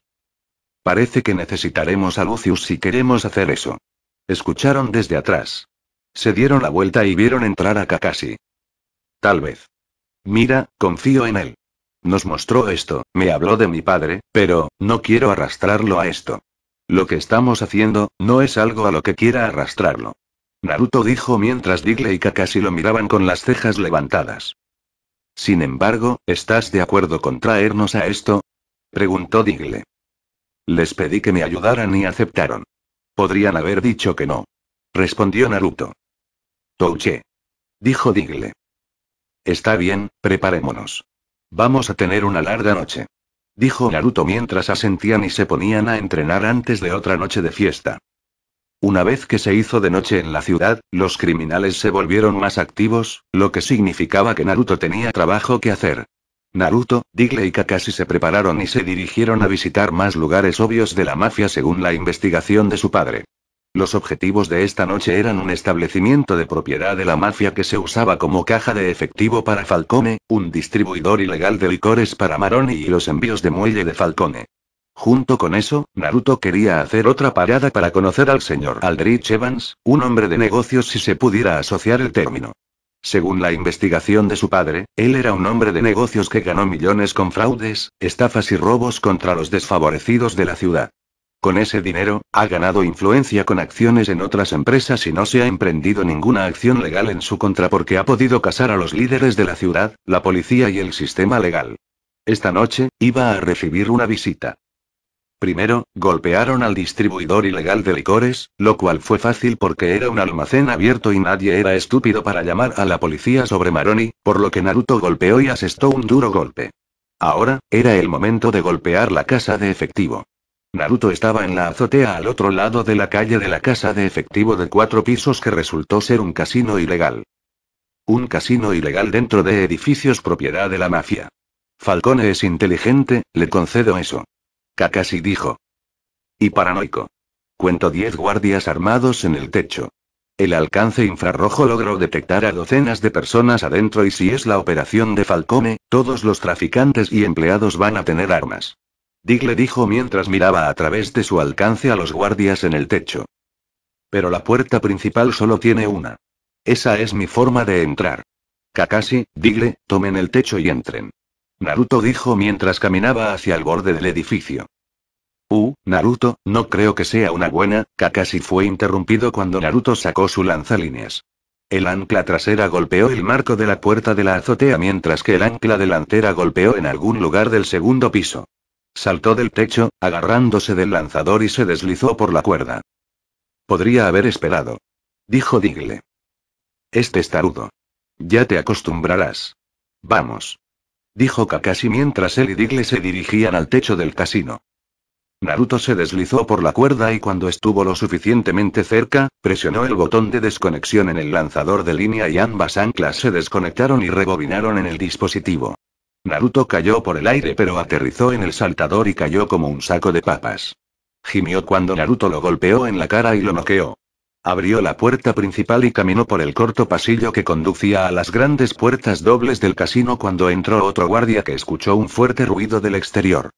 Parece que necesitaremos a Lucius si queremos hacer eso. Escucharon desde atrás. Se dieron la vuelta y vieron entrar a Kakashi. Tal vez. Mira, confío en él. Nos mostró esto, me habló de mi padre, pero, no quiero arrastrarlo a esto. Lo que estamos haciendo, no es algo a lo que quiera arrastrarlo. Naruto dijo mientras Digle y Kakashi lo miraban con las cejas levantadas. Sin embargo, ¿estás de acuerdo con traernos a esto? Preguntó Digle. Les pedí que me ayudaran y aceptaron. Podrían haber dicho que no. Respondió Naruto. Touche, Dijo Digle. Está bien, preparémonos. Vamos a tener una larga noche. Dijo Naruto mientras asentían y se ponían a entrenar antes de otra noche de fiesta. Una vez que se hizo de noche en la ciudad, los criminales se volvieron más activos, lo que significaba que Naruto tenía trabajo que hacer. Naruto, Digle y Kakashi se prepararon y se dirigieron a visitar más lugares obvios de la mafia según la investigación de su padre. Los objetivos de esta noche eran un establecimiento de propiedad de la mafia que se usaba como caja de efectivo para Falcone, un distribuidor ilegal de licores para Maroni y los envíos de muelle de Falcone. Junto con eso, Naruto quería hacer otra parada para conocer al señor Aldrich Evans, un hombre de negocios si se pudiera asociar el término. Según la investigación de su padre, él era un hombre de negocios que ganó millones con fraudes, estafas y robos contra los desfavorecidos de la ciudad. Con ese dinero, ha ganado influencia con acciones en otras empresas y no se ha emprendido ninguna acción legal en su contra porque ha podido casar a los líderes de la ciudad, la policía y el sistema legal. Esta noche, iba a recibir una visita. Primero, golpearon al distribuidor ilegal de licores, lo cual fue fácil porque era un almacén abierto y nadie era estúpido para llamar a la policía sobre Maroni, por lo que Naruto golpeó y asestó un duro golpe. Ahora, era el momento de golpear la casa de efectivo. Naruto estaba en la azotea al otro lado de la calle de la casa de efectivo de cuatro pisos que resultó ser un casino ilegal. Un casino ilegal dentro de edificios propiedad de la mafia. Falcone es inteligente, le concedo eso. Kakashi dijo. Y paranoico. Cuento 10 guardias armados en el techo. El alcance infrarrojo logró detectar a docenas de personas adentro y si es la operación de Falcone, todos los traficantes y empleados van a tener armas. Digle dijo mientras miraba a través de su alcance a los guardias en el techo. Pero la puerta principal solo tiene una. Esa es mi forma de entrar. Kakashi, Digle, tomen el techo y entren. Naruto dijo mientras caminaba hacia el borde del edificio. Uh, Naruto, no creo que sea una buena, Kakashi fue interrumpido cuando Naruto sacó su lanzalíneas. El ancla trasera golpeó el marco de la puerta de la azotea mientras que el ancla delantera golpeó en algún lugar del segundo piso. Saltó del techo, agarrándose del lanzador y se deslizó por la cuerda. Podría haber esperado. Dijo Digle. Este es Tarudo. Ya te acostumbrarás. Vamos. Dijo Kakashi mientras él y Digle se dirigían al techo del casino. Naruto se deslizó por la cuerda y cuando estuvo lo suficientemente cerca, presionó el botón de desconexión en el lanzador de línea y ambas anclas se desconectaron y rebobinaron en el dispositivo. Naruto cayó por el aire pero aterrizó en el saltador y cayó como un saco de papas. Gimió cuando Naruto lo golpeó en la cara y lo noqueó. Abrió la puerta principal y caminó por el corto pasillo que conducía a las grandes puertas dobles del casino cuando entró otro guardia que escuchó un fuerte ruido del exterior.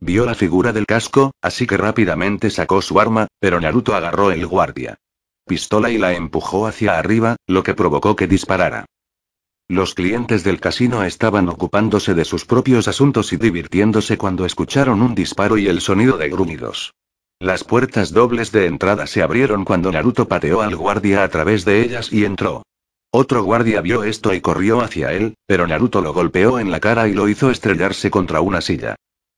Vio la figura del casco, así que rápidamente sacó su arma, pero Naruto agarró el guardia. Pistola y la empujó hacia arriba, lo que provocó que disparara. Los clientes del casino estaban ocupándose de sus propios asuntos y divirtiéndose cuando escucharon un disparo y el sonido de gruñidos. Las puertas dobles de entrada se abrieron cuando Naruto pateó al guardia a través de ellas y entró. Otro guardia vio esto y corrió hacia él, pero Naruto lo golpeó en la cara y lo hizo estrellarse contra una silla.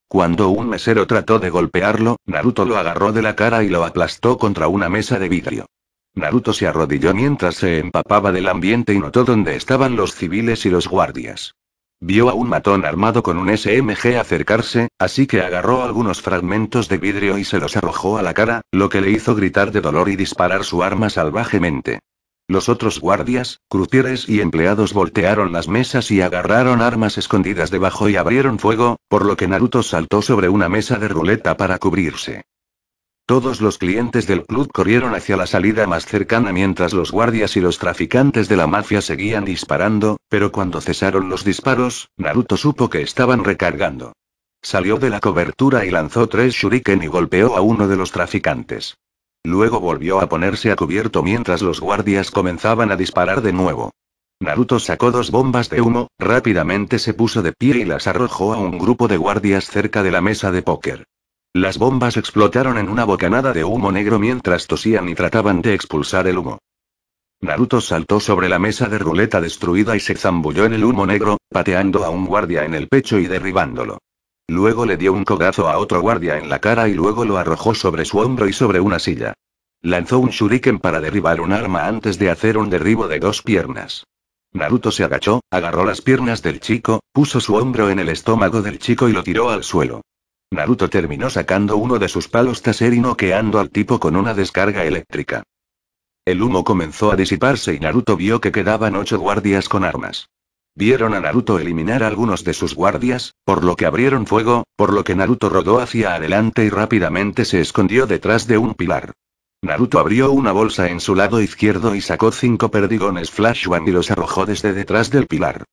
Cuando un mesero trató de golpearlo, Naruto lo agarró de la cara y lo aplastó contra una mesa de vidrio. Naruto se arrodilló mientras se empapaba del ambiente y notó dónde estaban los civiles y los guardias. Vio a un matón armado con un SMG acercarse, así que agarró algunos fragmentos de vidrio y se los arrojó a la cara, lo que le hizo gritar de dolor y disparar su arma salvajemente. Los otros guardias, crucieres y empleados voltearon las mesas y agarraron armas escondidas debajo y abrieron fuego, por lo que Naruto saltó sobre una mesa de ruleta para cubrirse. Todos los clientes del club corrieron hacia la salida más cercana mientras los guardias y los traficantes de la mafia seguían disparando, pero cuando cesaron los disparos, Naruto supo que estaban recargando. Salió de la cobertura y lanzó tres shuriken y golpeó a uno de los traficantes. Luego volvió a ponerse a cubierto mientras los guardias comenzaban a disparar de nuevo. Naruto sacó dos bombas de humo, rápidamente se puso de pie y las arrojó a un grupo de guardias cerca de la mesa de póker. Las bombas explotaron en una bocanada de humo negro mientras tosían y trataban de expulsar el humo. Naruto saltó sobre la mesa de ruleta destruida y se zambulló en el humo negro, pateando a un guardia en el pecho y derribándolo. Luego le dio un cogazo a otro guardia en la cara y luego lo arrojó sobre su hombro y sobre una silla. Lanzó un shuriken para derribar un arma antes de hacer un derribo de dos piernas. Naruto se agachó, agarró las piernas del chico, puso su hombro en el estómago del chico y lo tiró al suelo. Naruto terminó sacando uno de sus palos taser y noqueando al tipo con una descarga eléctrica. El humo comenzó a disiparse y Naruto vio que quedaban ocho guardias con armas. Vieron a Naruto eliminar a algunos de sus guardias, por lo que abrieron fuego, por lo que Naruto rodó hacia adelante y rápidamente se escondió detrás de un pilar. Naruto abrió una bolsa en su lado izquierdo y sacó cinco perdigones One y los arrojó desde detrás del pilar.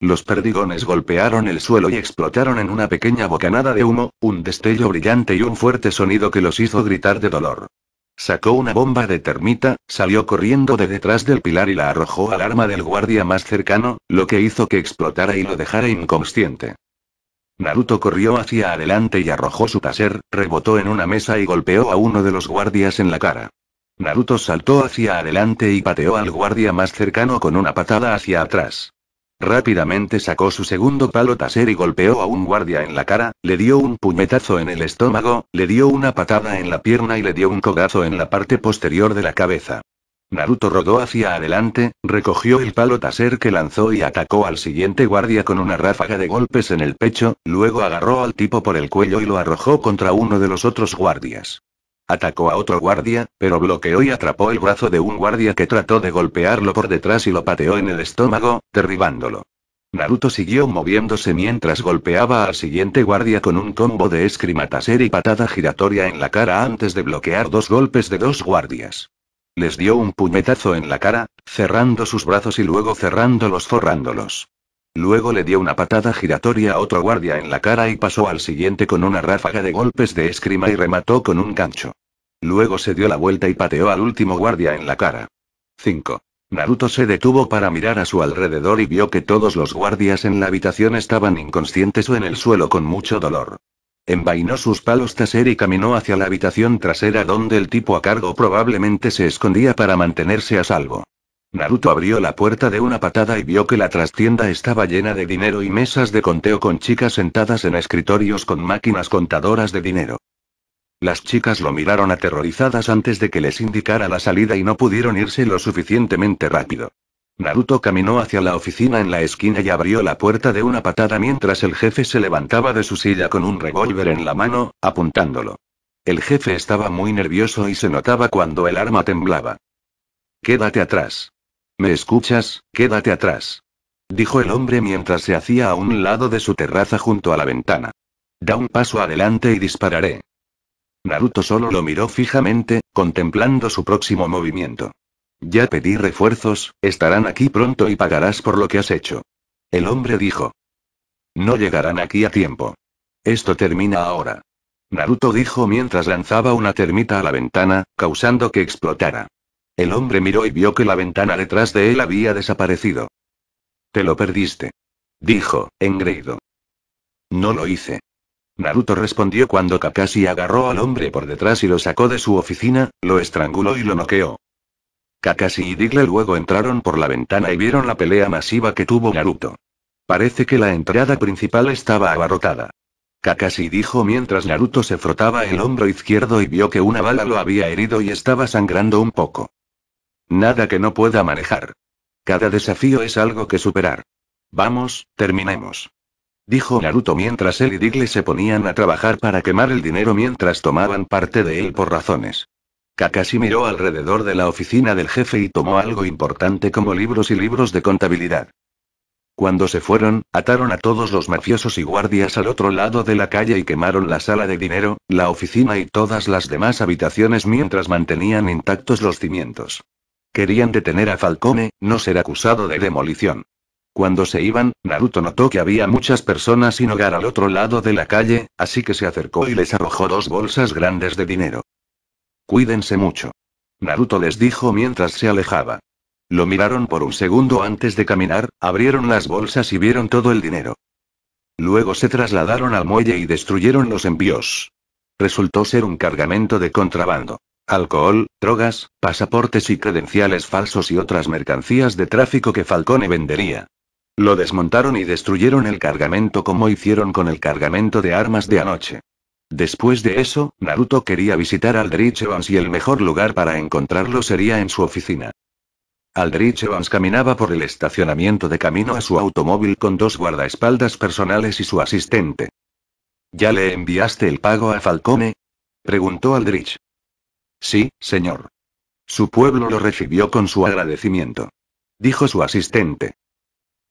Los perdigones golpearon el suelo y explotaron en una pequeña bocanada de humo, un destello brillante y un fuerte sonido que los hizo gritar de dolor. Sacó una bomba de termita, salió corriendo de detrás del pilar y la arrojó al arma del guardia más cercano, lo que hizo que explotara y lo dejara inconsciente. Naruto corrió hacia adelante y arrojó su taser, rebotó en una mesa y golpeó a uno de los guardias en la cara. Naruto saltó hacia adelante y pateó al guardia más cercano con una patada hacia atrás. Rápidamente sacó su segundo palo taser y golpeó a un guardia en la cara, le dio un puñetazo en el estómago, le dio una patada en la pierna y le dio un cogazo en la parte posterior de la cabeza. Naruto rodó hacia adelante, recogió el palo taser que lanzó y atacó al siguiente guardia con una ráfaga de golpes en el pecho, luego agarró al tipo por el cuello y lo arrojó contra uno de los otros guardias. Atacó a otro guardia, pero bloqueó y atrapó el brazo de un guardia que trató de golpearlo por detrás y lo pateó en el estómago, derribándolo. Naruto siguió moviéndose mientras golpeaba al siguiente guardia con un combo de escrimataser y patada giratoria en la cara antes de bloquear dos golpes de dos guardias. Les dio un puñetazo en la cara, cerrando sus brazos y luego cerrándolos forrándolos. Luego le dio una patada giratoria a otro guardia en la cara y pasó al siguiente con una ráfaga de golpes de esgrima y remató con un gancho. Luego se dio la vuelta y pateó al último guardia en la cara. 5. Naruto se detuvo para mirar a su alrededor y vio que todos los guardias en la habitación estaban inconscientes o en el suelo con mucho dolor. Envainó sus palos taser y caminó hacia la habitación trasera donde el tipo a cargo probablemente se escondía para mantenerse a salvo. Naruto abrió la puerta de una patada y vio que la trastienda estaba llena de dinero y mesas de conteo con chicas sentadas en escritorios con máquinas contadoras de dinero. Las chicas lo miraron aterrorizadas antes de que les indicara la salida y no pudieron irse lo suficientemente rápido. Naruto caminó hacia la oficina en la esquina y abrió la puerta de una patada mientras el jefe se levantaba de su silla con un revólver en la mano, apuntándolo. El jefe estaba muy nervioso y se notaba cuando el arma temblaba. Quédate atrás. ¿Me escuchas? Quédate atrás. Dijo el hombre mientras se hacía a un lado de su terraza junto a la ventana. Da un paso adelante y dispararé. Naruto solo lo miró fijamente, contemplando su próximo movimiento. Ya pedí refuerzos, estarán aquí pronto y pagarás por lo que has hecho. El hombre dijo. No llegarán aquí a tiempo. Esto termina ahora. Naruto dijo mientras lanzaba una termita a la ventana, causando que explotara. El hombre miró y vio que la ventana detrás de él había desaparecido. Te lo perdiste. Dijo, engreído. No lo hice. Naruto respondió cuando Kakashi agarró al hombre por detrás y lo sacó de su oficina, lo estranguló y lo noqueó. Kakashi y Digle luego entraron por la ventana y vieron la pelea masiva que tuvo Naruto. Parece que la entrada principal estaba abarrotada. Kakashi dijo mientras Naruto se frotaba el hombro izquierdo y vio que una bala lo había herido y estaba sangrando un poco. Nada que no pueda manejar. Cada desafío es algo que superar. Vamos, terminemos. Dijo Naruto mientras él y Digle se ponían a trabajar para quemar el dinero mientras tomaban parte de él por razones. Kakashi miró alrededor de la oficina del jefe y tomó algo importante como libros y libros de contabilidad. Cuando se fueron, ataron a todos los mafiosos y guardias al otro lado de la calle y quemaron la sala de dinero, la oficina y todas las demás habitaciones mientras mantenían intactos los cimientos. Querían detener a Falcone, no ser acusado de demolición. Cuando se iban, Naruto notó que había muchas personas sin hogar al otro lado de la calle, así que se acercó y les arrojó dos bolsas grandes de dinero. Cuídense mucho. Naruto les dijo mientras se alejaba. Lo miraron por un segundo antes de caminar, abrieron las bolsas y vieron todo el dinero. Luego se trasladaron al muelle y destruyeron los envíos. Resultó ser un cargamento de contrabando alcohol, drogas, pasaportes y credenciales falsos y otras mercancías de tráfico que Falcone vendería. Lo desmontaron y destruyeron el cargamento como hicieron con el cargamento de armas de anoche. Después de eso, Naruto quería visitar Aldrich Evans y el mejor lugar para encontrarlo sería en su oficina. Aldrich Evans caminaba por el estacionamiento de camino a su automóvil con dos guardaespaldas personales y su asistente. ¿Ya le enviaste el pago a Falcone? preguntó Aldrich. Sí, señor. Su pueblo lo recibió con su agradecimiento. Dijo su asistente.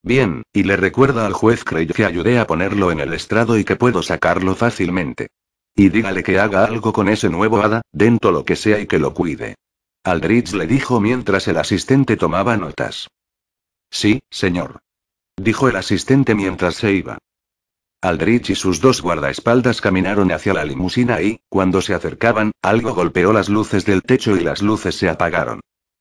Bien, y le recuerda al juez Crey que ayudé a ponerlo en el estrado y que puedo sacarlo fácilmente. Y dígale que haga algo con ese nuevo hada, dentro lo que sea y que lo cuide. Aldridge le dijo mientras el asistente tomaba notas. Sí, señor. Dijo el asistente mientras se iba. Aldrich y sus dos guardaespaldas caminaron hacia la limusina y, cuando se acercaban, algo golpeó las luces del techo y las luces se apagaron.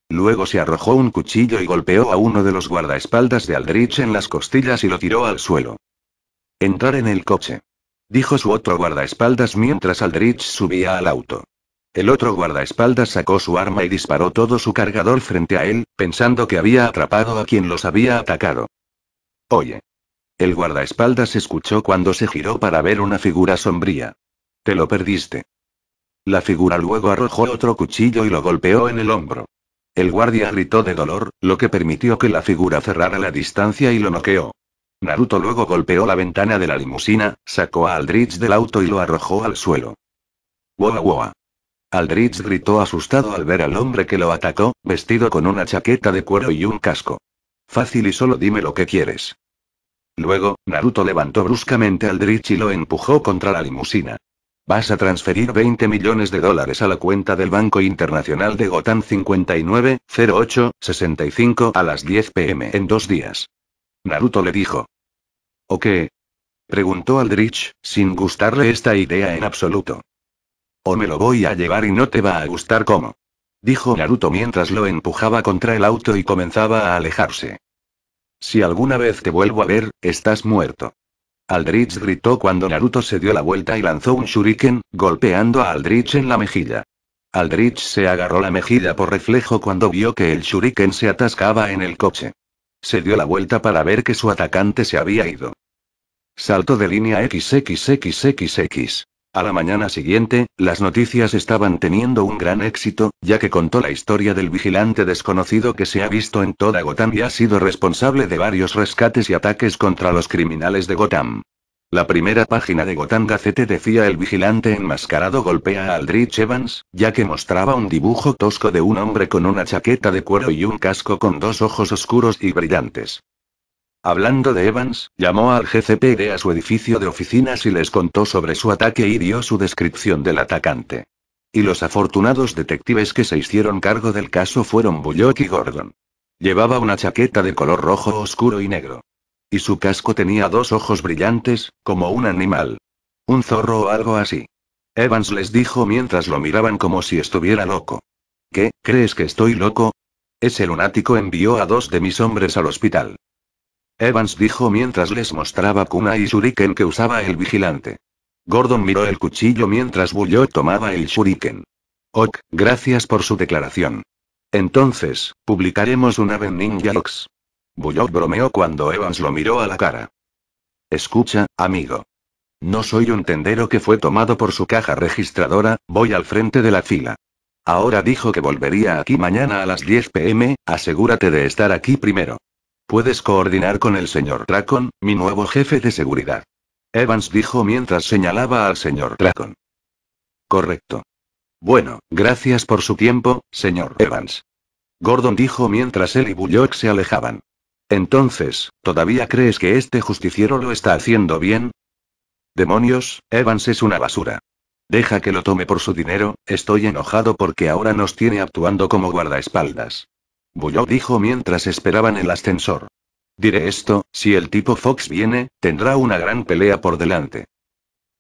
Luego se arrojó un cuchillo y golpeó a uno de los guardaespaldas de Aldrich en las costillas y lo tiró al suelo. Entrar en el coche. Dijo su otro guardaespaldas mientras Aldrich subía al auto. El otro guardaespaldas sacó su arma y disparó todo su cargador frente a él, pensando que había atrapado a quien los había atacado. Oye. El guardaespaldas escuchó cuando se giró para ver una figura sombría. Te lo perdiste. La figura luego arrojó otro cuchillo y lo golpeó en el hombro. El guardia gritó de dolor, lo que permitió que la figura cerrara la distancia y lo noqueó. Naruto luego golpeó la ventana de la limusina, sacó a Aldrich del auto y lo arrojó al suelo. ¡Woa woa! Aldrich gritó asustado al ver al hombre que lo atacó, vestido con una chaqueta de cuero y un casco. Fácil y solo dime lo que quieres. Luego, Naruto levantó bruscamente al Dritch y lo empujó contra la limusina. Vas a transferir 20 millones de dólares a la cuenta del Banco Internacional de Gotan 59, 08, 65 a las 10 pm en dos días. Naruto le dijo. ¿O qué? Preguntó Aldrich, sin gustarle esta idea en absoluto. O me lo voy a llevar y no te va a gustar cómo. Dijo Naruto mientras lo empujaba contra el auto y comenzaba a alejarse. Si alguna vez te vuelvo a ver, estás muerto. Aldrich gritó cuando Naruto se dio la vuelta y lanzó un shuriken, golpeando a Aldrich en la mejilla. Aldrich se agarró la mejilla por reflejo cuando vio que el shuriken se atascaba en el coche. Se dio la vuelta para ver que su atacante se había ido. Salto de línea XXXXX. A la mañana siguiente, las noticias estaban teniendo un gran éxito, ya que contó la historia del vigilante desconocido que se ha visto en toda Gotham y ha sido responsable de varios rescates y ataques contra los criminales de Gotham. La primera página de Gotham Gazette decía el vigilante enmascarado golpea a Aldrich Evans, ya que mostraba un dibujo tosco de un hombre con una chaqueta de cuero y un casco con dos ojos oscuros y brillantes. Hablando de Evans, llamó al GCPD a su edificio de oficinas y les contó sobre su ataque y dio su descripción del atacante. Y los afortunados detectives que se hicieron cargo del caso fueron Bullock y Gordon. Llevaba una chaqueta de color rojo oscuro y negro. Y su casco tenía dos ojos brillantes, como un animal. Un zorro o algo así. Evans les dijo mientras lo miraban como si estuviera loco. ¿Qué, crees que estoy loco? Ese lunático envió a dos de mis hombres al hospital. Evans dijo mientras les mostraba Kuna y Shuriken que usaba el vigilante. Gordon miró el cuchillo mientras Bullo tomaba el Shuriken. Ok, gracias por su declaración. Entonces, publicaremos un Aven Ninja Logs. Bullot bromeó cuando Evans lo miró a la cara. Escucha, amigo. No soy un tendero que fue tomado por su caja registradora, voy al frente de la fila. Ahora dijo que volvería aquí mañana a las 10 pm, asegúrate de estar aquí primero. Puedes coordinar con el señor Dracon, mi nuevo jefe de seguridad. Evans dijo mientras señalaba al señor Dracon. Correcto. Bueno, gracias por su tiempo, señor Evans. Gordon dijo mientras él y Bullock se alejaban. Entonces, ¿todavía crees que este justiciero lo está haciendo bien? Demonios, Evans es una basura. Deja que lo tome por su dinero, estoy enojado porque ahora nos tiene actuando como guardaespaldas. Bullock dijo mientras esperaban el ascensor. Diré esto, si el tipo Fox viene, tendrá una gran pelea por delante.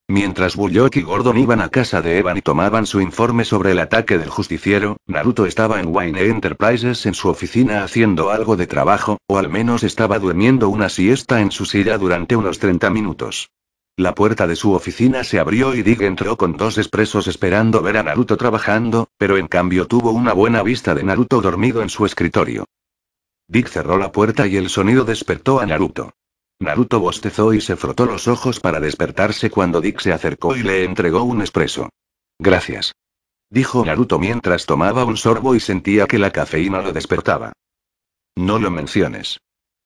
Mientras Bullock y Gordon iban a casa de Evan y tomaban su informe sobre el ataque del justiciero, Naruto estaba en Wayne Enterprises en su oficina haciendo algo de trabajo, o al menos estaba durmiendo una siesta en su silla durante unos 30 minutos. La puerta de su oficina se abrió y Dick entró con dos expresos esperando ver a Naruto trabajando, pero en cambio tuvo una buena vista de Naruto dormido en su escritorio. Dick cerró la puerta y el sonido despertó a Naruto. Naruto bostezó y se frotó los ojos para despertarse cuando Dick se acercó y le entregó un expreso. Gracias. Dijo Naruto mientras tomaba un sorbo y sentía que la cafeína lo despertaba. No lo menciones.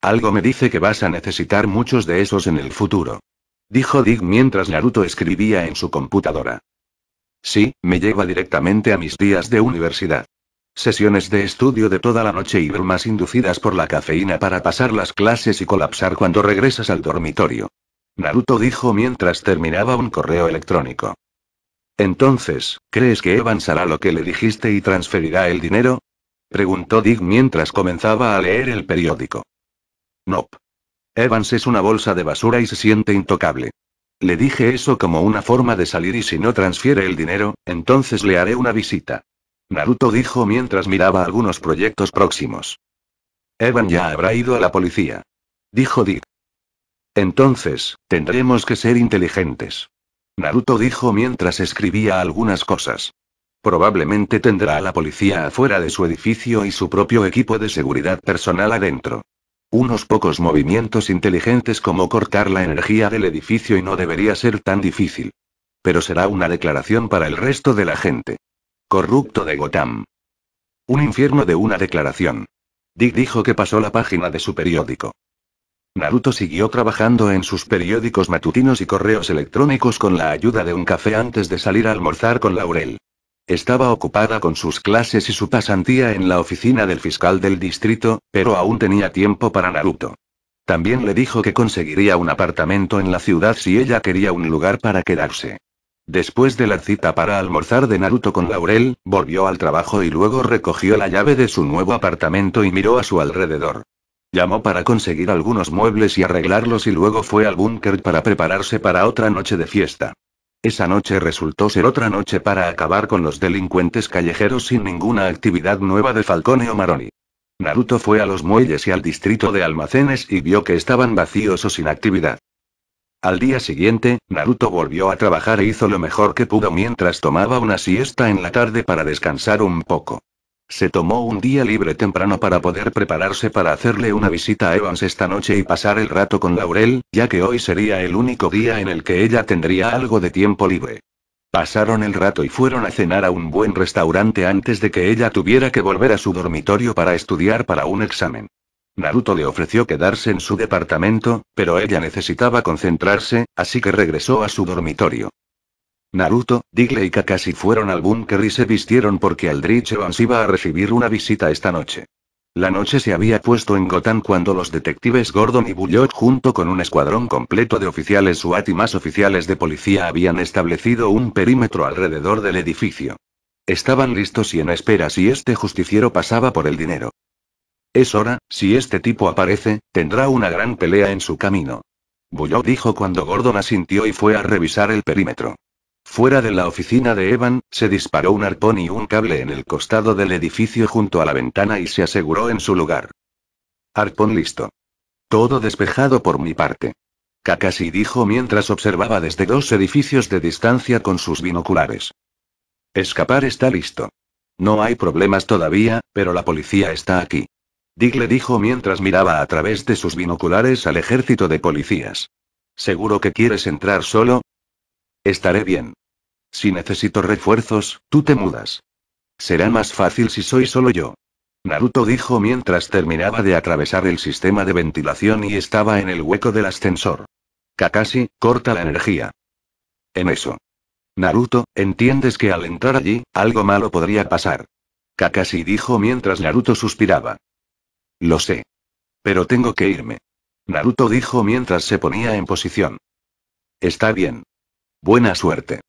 Algo me dice que vas a necesitar muchos de esos en el futuro. Dijo Dick mientras Naruto escribía en su computadora. Sí, me lleva directamente a mis días de universidad. Sesiones de estudio de toda la noche y bromas inducidas por la cafeína para pasar las clases y colapsar cuando regresas al dormitorio. Naruto dijo mientras terminaba un correo electrónico. Entonces, ¿crees que Evans hará lo que le dijiste y transferirá el dinero? Preguntó Dick mientras comenzaba a leer el periódico. Nope. Evans es una bolsa de basura y se siente intocable. Le dije eso como una forma de salir y si no transfiere el dinero, entonces le haré una visita. Naruto dijo mientras miraba algunos proyectos próximos. Evan ya habrá ido a la policía. Dijo Dick. Entonces, tendremos que ser inteligentes. Naruto dijo mientras escribía algunas cosas. Probablemente tendrá a la policía afuera de su edificio y su propio equipo de seguridad personal adentro. Unos pocos movimientos inteligentes como cortar la energía del edificio y no debería ser tan difícil. Pero será una declaración para el resto de la gente. Corrupto de Gotham. Un infierno de una declaración. Dick dijo que pasó la página de su periódico. Naruto siguió trabajando en sus periódicos matutinos y correos electrónicos con la ayuda de un café antes de salir a almorzar con Laurel. Estaba ocupada con sus clases y su pasantía en la oficina del fiscal del distrito, pero aún tenía tiempo para Naruto. También le dijo que conseguiría un apartamento en la ciudad si ella quería un lugar para quedarse. Después de la cita para almorzar de Naruto con Laurel, volvió al trabajo y luego recogió la llave de su nuevo apartamento y miró a su alrededor. Llamó para conseguir algunos muebles y arreglarlos y luego fue al búnker para prepararse para otra noche de fiesta. Esa noche resultó ser otra noche para acabar con los delincuentes callejeros sin ninguna actividad nueva de Falcone o Maroni. Naruto fue a los muelles y al distrito de almacenes y vio que estaban vacíos o sin actividad. Al día siguiente, Naruto volvió a trabajar e hizo lo mejor que pudo mientras tomaba una siesta en la tarde para descansar un poco. Se tomó un día libre temprano para poder prepararse para hacerle una visita a Evans esta noche y pasar el rato con Laurel, ya que hoy sería el único día en el que ella tendría algo de tiempo libre. Pasaron el rato y fueron a cenar a un buen restaurante antes de que ella tuviera que volver a su dormitorio para estudiar para un examen. Naruto le ofreció quedarse en su departamento, pero ella necesitaba concentrarse, así que regresó a su dormitorio. Naruto, Digle y Kakashi fueron al búnker y se vistieron porque Aldrich Evans iba a recibir una visita esta noche. La noche se había puesto en Gotham cuando los detectives Gordon y Bullock junto con un escuadrón completo de oficiales SWAT y más oficiales de policía habían establecido un perímetro alrededor del edificio. Estaban listos y en espera si este justiciero pasaba por el dinero. Es hora, si este tipo aparece, tendrá una gran pelea en su camino. Bullock dijo cuando Gordon asintió y fue a revisar el perímetro. Fuera de la oficina de Evan, se disparó un arpón y un cable en el costado del edificio junto a la ventana y se aseguró en su lugar. Arpón listo. Todo despejado por mi parte. Kakashi dijo mientras observaba desde dos edificios de distancia con sus binoculares. Escapar está listo. No hay problemas todavía, pero la policía está aquí. Dick le dijo mientras miraba a través de sus binoculares al ejército de policías. ¿Seguro que quieres entrar solo? Estaré bien. Si necesito refuerzos, tú te mudas. Será más fácil si soy solo yo. Naruto dijo mientras terminaba de atravesar el sistema de ventilación y estaba en el hueco del ascensor. Kakashi, corta la energía. En eso. Naruto, entiendes que al entrar allí, algo malo podría pasar. Kakashi dijo mientras Naruto suspiraba. Lo sé. Pero tengo que irme. Naruto dijo mientras se ponía en posición. Está bien. Buena suerte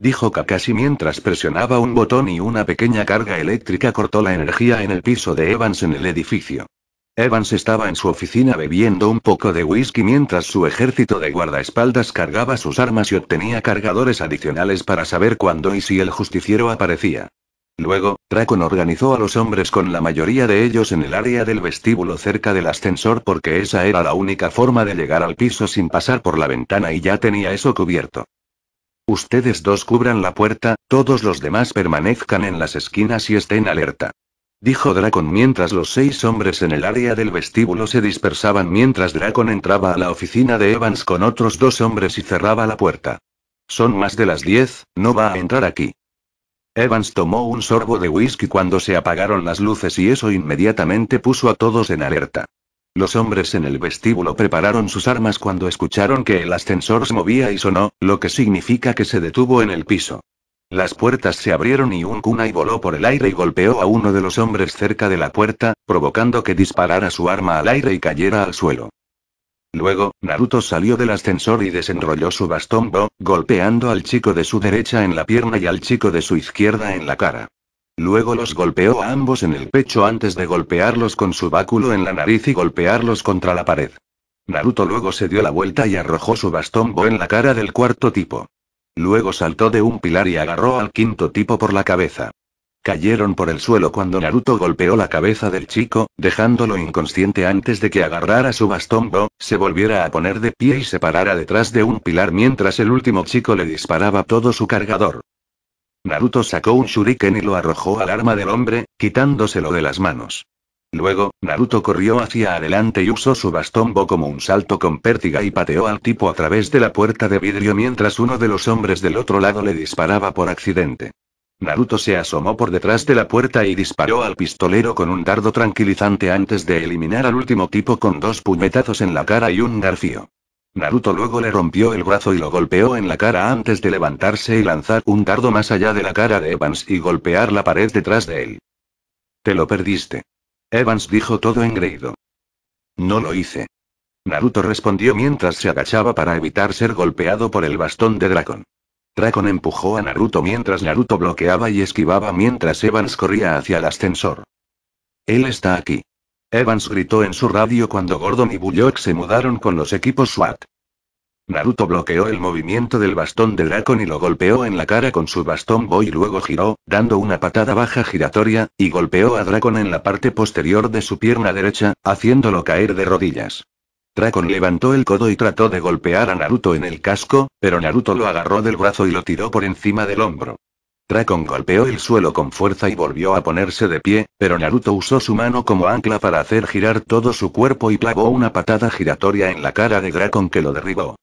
dijo Kakashi mientras presionaba un botón y una pequeña carga eléctrica cortó la energía en el piso de Evans en el edificio. Evans estaba en su oficina bebiendo un poco de whisky mientras su ejército de guardaespaldas cargaba sus armas y obtenía cargadores adicionales para saber cuándo y si el justiciero aparecía. Luego, Dracon organizó a los hombres con la mayoría de ellos en el área del vestíbulo cerca del ascensor porque esa era la única forma de llegar al piso sin pasar por la ventana y ya tenía eso cubierto. Ustedes dos cubran la puerta, todos los demás permanezcan en las esquinas y estén alerta. Dijo Dracon mientras los seis hombres en el área del vestíbulo se dispersaban mientras Dracon entraba a la oficina de Evans con otros dos hombres y cerraba la puerta. Son más de las diez, no va a entrar aquí. Evans tomó un sorbo de whisky cuando se apagaron las luces y eso inmediatamente puso a todos en alerta. Los hombres en el vestíbulo prepararon sus armas cuando escucharon que el ascensor se movía y sonó, lo que significa que se detuvo en el piso. Las puertas se abrieron y un kunai voló por el aire y golpeó a uno de los hombres cerca de la puerta, provocando que disparara su arma al aire y cayera al suelo. Luego, Naruto salió del ascensor y desenrolló su bastón Bo, golpeando al chico de su derecha en la pierna y al chico de su izquierda en la cara. Luego los golpeó a ambos en el pecho antes de golpearlos con su báculo en la nariz y golpearlos contra la pared. Naruto luego se dio la vuelta y arrojó su bastón Bo en la cara del cuarto tipo. Luego saltó de un pilar y agarró al quinto tipo por la cabeza. Cayeron por el suelo cuando Naruto golpeó la cabeza del chico, dejándolo inconsciente antes de que agarrara su bastón Bo, se volviera a poner de pie y se parara detrás de un pilar mientras el último chico le disparaba todo su cargador. Naruto sacó un shuriken y lo arrojó al arma del hombre, quitándoselo de las manos. Luego, Naruto corrió hacia adelante y usó su bastombo como un salto con pértiga y pateó al tipo a través de la puerta de vidrio mientras uno de los hombres del otro lado le disparaba por accidente. Naruto se asomó por detrás de la puerta y disparó al pistolero con un dardo tranquilizante antes de eliminar al último tipo con dos puñetazos en la cara y un garfío. Naruto luego le rompió el brazo y lo golpeó en la cara antes de levantarse y lanzar un dardo más allá de la cara de Evans y golpear la pared detrás de él. Te lo perdiste. Evans dijo todo engreído. No lo hice. Naruto respondió mientras se agachaba para evitar ser golpeado por el bastón de Dracon. Dracon empujó a Naruto mientras Naruto bloqueaba y esquivaba mientras Evans corría hacia el ascensor. Él está aquí. Evans gritó en su radio cuando Gordon y Bullock se mudaron con los equipos SWAT. Naruto bloqueó el movimiento del bastón de Dracon y lo golpeó en la cara con su bastón boy y luego giró, dando una patada baja giratoria, y golpeó a Dracon en la parte posterior de su pierna derecha, haciéndolo caer de rodillas. Dracon levantó el codo y trató de golpear a Naruto en el casco, pero Naruto lo agarró del brazo y lo tiró por encima del hombro. Dracon golpeó el suelo con fuerza y volvió a ponerse de pie, pero Naruto usó su mano como ancla para hacer girar todo su cuerpo y plagó una patada giratoria en la cara de Dracon que lo derribó.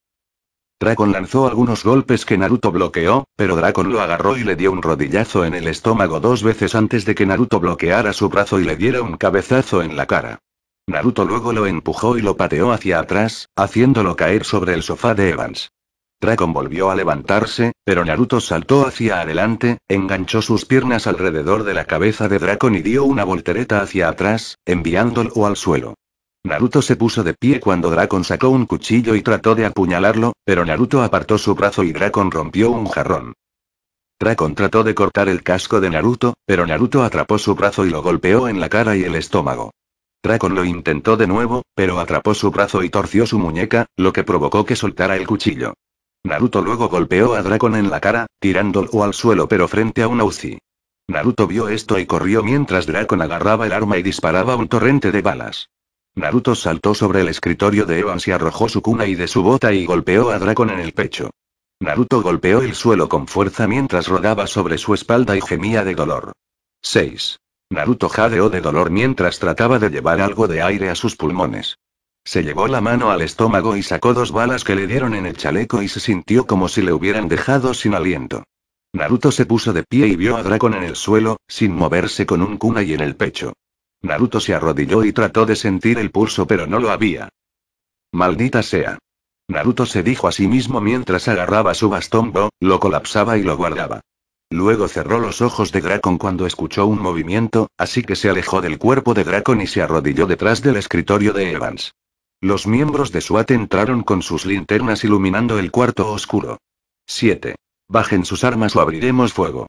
Dracon lanzó algunos golpes que Naruto bloqueó, pero Dracon lo agarró y le dio un rodillazo en el estómago dos veces antes de que Naruto bloqueara su brazo y le diera un cabezazo en la cara. Naruto luego lo empujó y lo pateó hacia atrás, haciéndolo caer sobre el sofá de Evans. Dracon volvió a levantarse, pero Naruto saltó hacia adelante, enganchó sus piernas alrededor de la cabeza de Dracon y dio una voltereta hacia atrás, enviándolo al suelo. Naruto se puso de pie cuando Dracon sacó un cuchillo y trató de apuñalarlo, pero Naruto apartó su brazo y Dracon rompió un jarrón. Dracon trató de cortar el casco de Naruto, pero Naruto atrapó su brazo y lo golpeó en la cara y el estómago. Dracon lo intentó de nuevo, pero atrapó su brazo y torció su muñeca, lo que provocó que soltara el cuchillo. Naruto luego golpeó a Dracon en la cara, tirándolo al suelo pero frente a una Uzi. Naruto vio esto y corrió mientras Dracon agarraba el arma y disparaba un torrente de balas. Naruto saltó sobre el escritorio de Evans y arrojó su cuna y de su bota y golpeó a Dracon en el pecho. Naruto golpeó el suelo con fuerza mientras rodaba sobre su espalda y gemía de dolor. 6. Naruto jadeó de dolor mientras trataba de llevar algo de aire a sus pulmones. Se llevó la mano al estómago y sacó dos balas que le dieron en el chaleco y se sintió como si le hubieran dejado sin aliento. Naruto se puso de pie y vio a Dracon en el suelo, sin moverse con un y en el pecho. Naruto se arrodilló y trató de sentir el pulso pero no lo había. Maldita sea. Naruto se dijo a sí mismo mientras agarraba su bastón Bo, lo colapsaba y lo guardaba. Luego cerró los ojos de Dracon cuando escuchó un movimiento, así que se alejó del cuerpo de Dracon y se arrodilló detrás del escritorio de Evans. Los miembros de SWAT entraron con sus linternas iluminando el cuarto oscuro. 7. Bajen sus armas o abriremos fuego.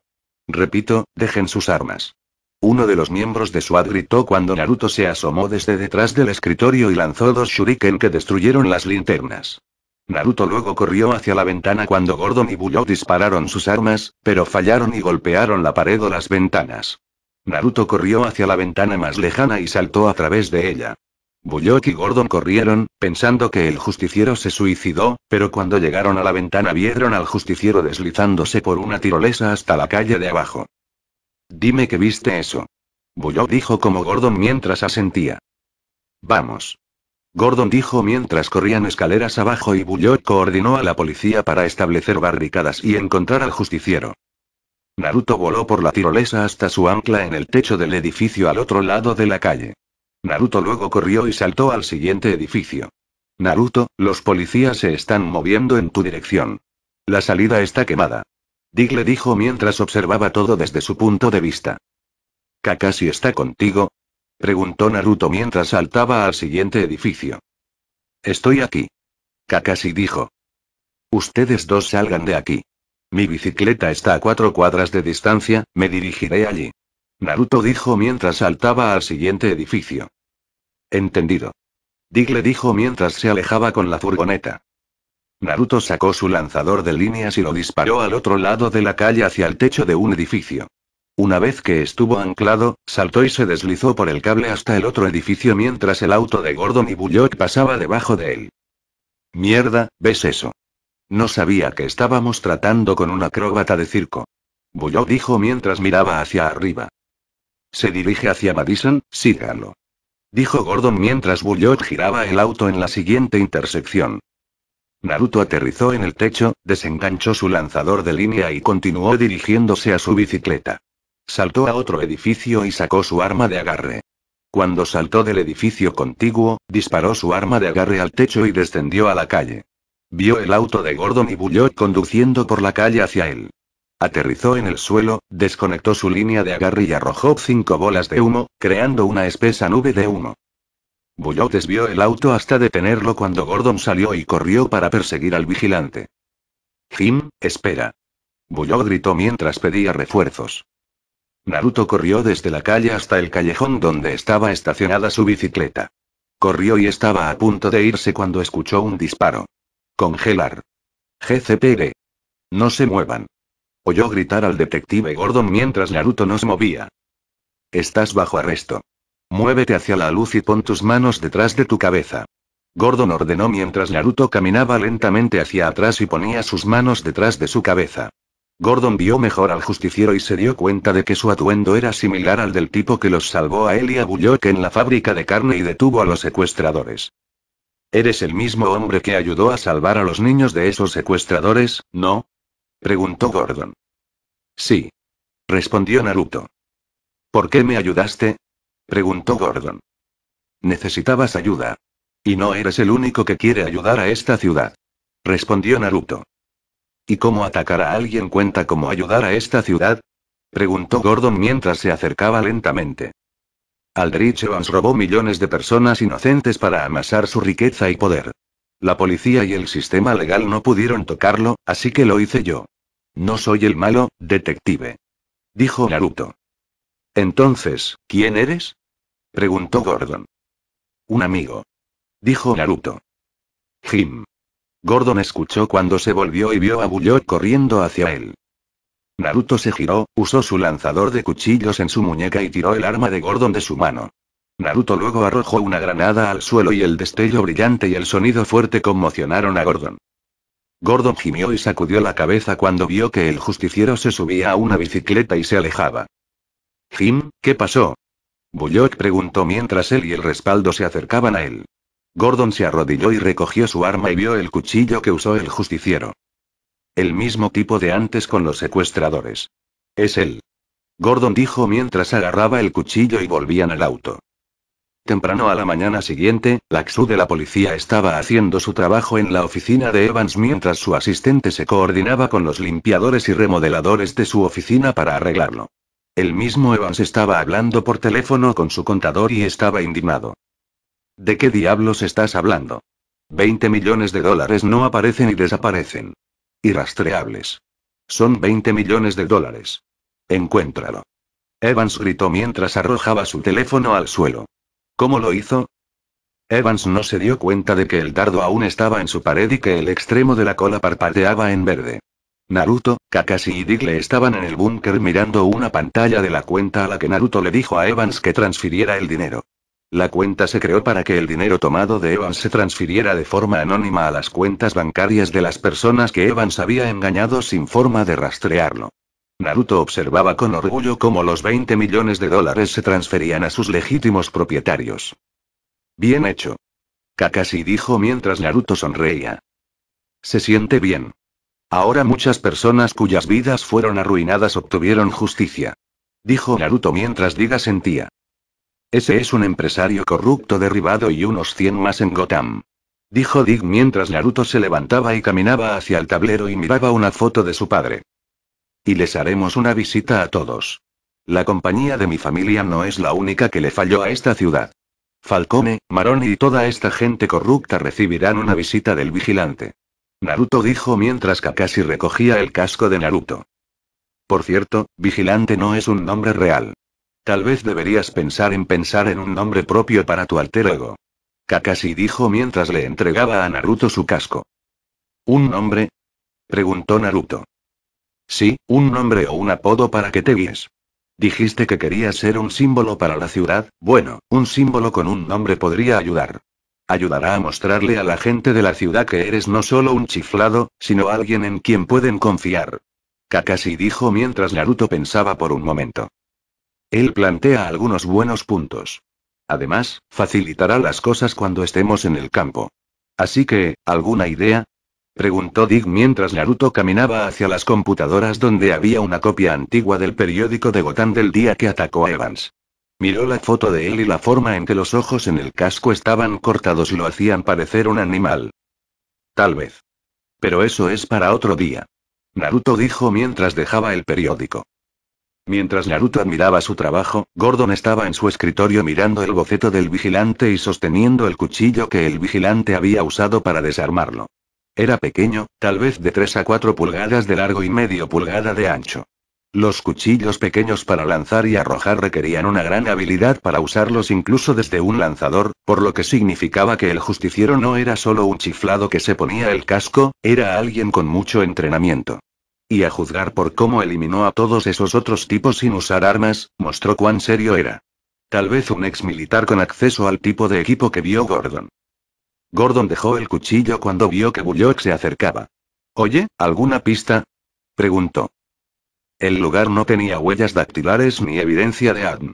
Repito, dejen sus armas. Uno de los miembros de SWAT gritó cuando Naruto se asomó desde detrás del escritorio y lanzó dos shuriken que destruyeron las linternas. Naruto luego corrió hacia la ventana cuando Gordon y Bullock dispararon sus armas, pero fallaron y golpearon la pared o las ventanas. Naruto corrió hacia la ventana más lejana y saltó a través de ella. Bullock y Gordon corrieron, pensando que el justiciero se suicidó, pero cuando llegaron a la ventana vieron al justiciero deslizándose por una tirolesa hasta la calle de abajo. Dime que viste eso. Bullock dijo como Gordon mientras asentía. Vamos. Gordon dijo mientras corrían escaleras abajo y Bullock coordinó a la policía para establecer barricadas y encontrar al justiciero. Naruto voló por la tirolesa hasta su ancla en el techo del edificio al otro lado de la calle. Naruto luego corrió y saltó al siguiente edificio. Naruto, los policías se están moviendo en tu dirección. La salida está quemada. Dick le dijo mientras observaba todo desde su punto de vista. ¿Kakashi está contigo? Preguntó Naruto mientras saltaba al siguiente edificio. Estoy aquí. Kakashi dijo. Ustedes dos salgan de aquí. Mi bicicleta está a cuatro cuadras de distancia, me dirigiré allí. Naruto dijo mientras saltaba al siguiente edificio. Entendido. Digle le dijo mientras se alejaba con la furgoneta. Naruto sacó su lanzador de líneas y lo disparó al otro lado de la calle hacia el techo de un edificio. Una vez que estuvo anclado, saltó y se deslizó por el cable hasta el otro edificio mientras el auto de Gordon y Bullock pasaba debajo de él. Mierda, ¿ves eso? No sabía que estábamos tratando con un acróbata de circo. Bullock dijo mientras miraba hacia arriba. Se dirige hacia Madison, sígalo. Dijo Gordon mientras Bulliot giraba el auto en la siguiente intersección. Naruto aterrizó en el techo, desenganchó su lanzador de línea y continuó dirigiéndose a su bicicleta. Saltó a otro edificio y sacó su arma de agarre. Cuando saltó del edificio contiguo, disparó su arma de agarre al techo y descendió a la calle. Vio el auto de Gordon y Bullot conduciendo por la calle hacia él. Aterrizó en el suelo, desconectó su línea de agarre y arrojó cinco bolas de humo, creando una espesa nube de humo. Buyo desvió el auto hasta detenerlo cuando Gordon salió y corrió para perseguir al vigilante. Jim, espera. Bulló gritó mientras pedía refuerzos. Naruto corrió desde la calle hasta el callejón donde estaba estacionada su bicicleta. Corrió y estaba a punto de irse cuando escuchó un disparo. Congelar. GCPD. No se muevan oyó gritar al detective Gordon mientras Naruto nos movía. Estás bajo arresto. Muévete hacia la luz y pon tus manos detrás de tu cabeza. Gordon ordenó mientras Naruto caminaba lentamente hacia atrás y ponía sus manos detrás de su cabeza. Gordon vio mejor al justiciero y se dio cuenta de que su atuendo era similar al del tipo que los salvó a él y a Bullock en la fábrica de carne y detuvo a los secuestradores. ¿Eres el mismo hombre que ayudó a salvar a los niños de esos secuestradores, no? preguntó Gordon. Sí. Respondió Naruto. ¿Por qué me ayudaste? Preguntó Gordon. Necesitabas ayuda. Y no eres el único que quiere ayudar a esta ciudad. Respondió Naruto. ¿Y cómo atacar a alguien cuenta como ayudar a esta ciudad? Preguntó Gordon mientras se acercaba lentamente. Aldrich Evans robó millones de personas inocentes para amasar su riqueza y poder. La policía y el sistema legal no pudieron tocarlo, así que lo hice yo. No soy el malo, detective. Dijo Naruto. Entonces, ¿quién eres? Preguntó Gordon. Un amigo. Dijo Naruto. Jim. Gordon escuchó cuando se volvió y vio a Buyo corriendo hacia él. Naruto se giró, usó su lanzador de cuchillos en su muñeca y tiró el arma de Gordon de su mano. Naruto luego arrojó una granada al suelo y el destello brillante y el sonido fuerte conmocionaron a Gordon. Gordon gimió y sacudió la cabeza cuando vio que el justiciero se subía a una bicicleta y se alejaba. Jim, ¿qué pasó? Bullock preguntó mientras él y el respaldo se acercaban a él. Gordon se arrodilló y recogió su arma y vio el cuchillo que usó el justiciero. El mismo tipo de antes con los secuestradores. Es él. Gordon dijo mientras agarraba el cuchillo y volvían al auto. Temprano a la mañana siguiente, la XU de la policía estaba haciendo su trabajo en la oficina de Evans mientras su asistente se coordinaba con los limpiadores y remodeladores de su oficina para arreglarlo. El mismo Evans estaba hablando por teléfono con su contador y estaba indignado. ¿De qué diablos estás hablando? 20 millones de dólares no aparecen y desaparecen. Irrastreables. Son 20 millones de dólares. Encuéntralo. Evans gritó mientras arrojaba su teléfono al suelo. ¿Cómo lo hizo? Evans no se dio cuenta de que el dardo aún estaba en su pared y que el extremo de la cola parpadeaba en verde. Naruto, Kakashi y Digle estaban en el búnker mirando una pantalla de la cuenta a la que Naruto le dijo a Evans que transfiriera el dinero. La cuenta se creó para que el dinero tomado de Evans se transfiriera de forma anónima a las cuentas bancarias de las personas que Evans había engañado sin forma de rastrearlo. Naruto observaba con orgullo cómo los 20 millones de dólares se transferían a sus legítimos propietarios. Bien hecho. Kakashi dijo mientras Naruto sonreía. Se siente bien. Ahora muchas personas cuyas vidas fueron arruinadas obtuvieron justicia. Dijo Naruto mientras Diga sentía. Ese es un empresario corrupto derribado y unos 100 más en Gotham. Dijo Dig mientras Naruto se levantaba y caminaba hacia el tablero y miraba una foto de su padre. Y les haremos una visita a todos. La compañía de mi familia no es la única que le falló a esta ciudad. Falcone, Maroni y toda esta gente corrupta recibirán una visita del vigilante. Naruto dijo mientras Kakashi recogía el casco de Naruto. Por cierto, vigilante no es un nombre real. Tal vez deberías pensar en pensar en un nombre propio para tu alter ego. Kakashi dijo mientras le entregaba a Naruto su casco. ¿Un nombre? Preguntó Naruto. Sí, un nombre o un apodo para que te guíes. Dijiste que querías ser un símbolo para la ciudad, bueno, un símbolo con un nombre podría ayudar. Ayudará a mostrarle a la gente de la ciudad que eres no solo un chiflado, sino alguien en quien pueden confiar. Kakashi dijo mientras Naruto pensaba por un momento. Él plantea algunos buenos puntos. Además, facilitará las cosas cuando estemos en el campo. Así que, ¿alguna idea? Preguntó Dick mientras Naruto caminaba hacia las computadoras donde había una copia antigua del periódico de Gotan del día que atacó a Evans. Miró la foto de él y la forma en que los ojos en el casco estaban cortados y lo hacían parecer un animal. Tal vez. Pero eso es para otro día. Naruto dijo mientras dejaba el periódico. Mientras Naruto admiraba su trabajo, Gordon estaba en su escritorio mirando el boceto del vigilante y sosteniendo el cuchillo que el vigilante había usado para desarmarlo. Era pequeño, tal vez de 3 a 4 pulgadas de largo y medio pulgada de ancho. Los cuchillos pequeños para lanzar y arrojar requerían una gran habilidad para usarlos incluso desde un lanzador, por lo que significaba que el justiciero no era solo un chiflado que se ponía el casco, era alguien con mucho entrenamiento. Y a juzgar por cómo eliminó a todos esos otros tipos sin usar armas, mostró cuán serio era. Tal vez un ex militar con acceso al tipo de equipo que vio Gordon. Gordon dejó el cuchillo cuando vio que Bullock se acercaba. Oye, ¿alguna pista? preguntó. El lugar no tenía huellas dactilares ni evidencia de ADN.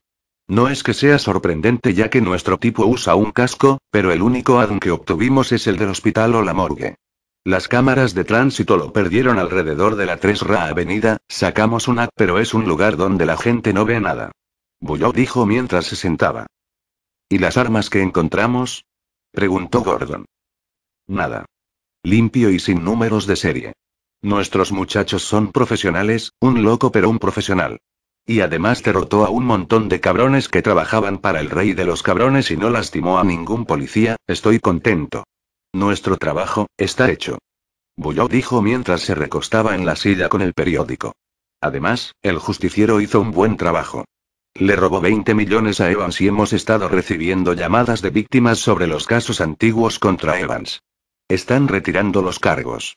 No es que sea sorprendente ya que nuestro tipo usa un casco, pero el único ADN que obtuvimos es el del hospital o la morgue. Las cámaras de tránsito lo perdieron alrededor de la 3 Ra Avenida, sacamos un ADN pero es un lugar donde la gente no ve nada. Bullock dijo mientras se sentaba. ¿Y las armas que encontramos? Preguntó Gordon. Nada. Limpio y sin números de serie. Nuestros muchachos son profesionales, un loco pero un profesional. Y además derrotó a un montón de cabrones que trabajaban para el rey de los cabrones y no lastimó a ningún policía, estoy contento. Nuestro trabajo, está hecho. Bulló dijo mientras se recostaba en la silla con el periódico. Además, el justiciero hizo un buen trabajo. Le robó 20 millones a Evans y hemos estado recibiendo llamadas de víctimas sobre los casos antiguos contra Evans. Están retirando los cargos.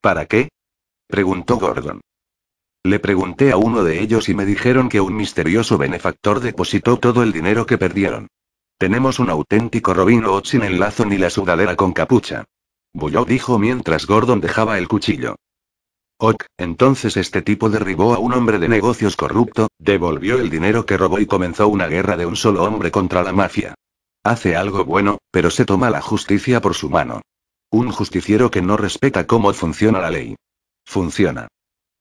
¿Para qué? preguntó Gordon. Le pregunté a uno de ellos y me dijeron que un misterioso benefactor depositó todo el dinero que perdieron. Tenemos un auténtico Robin Hood sin el lazo ni la sudadera con capucha. Bulló dijo mientras Gordon dejaba el cuchillo. Ok, entonces este tipo derribó a un hombre de negocios corrupto, devolvió el dinero que robó y comenzó una guerra de un solo hombre contra la mafia. Hace algo bueno, pero se toma la justicia por su mano. Un justiciero que no respeta cómo funciona la ley. Funciona.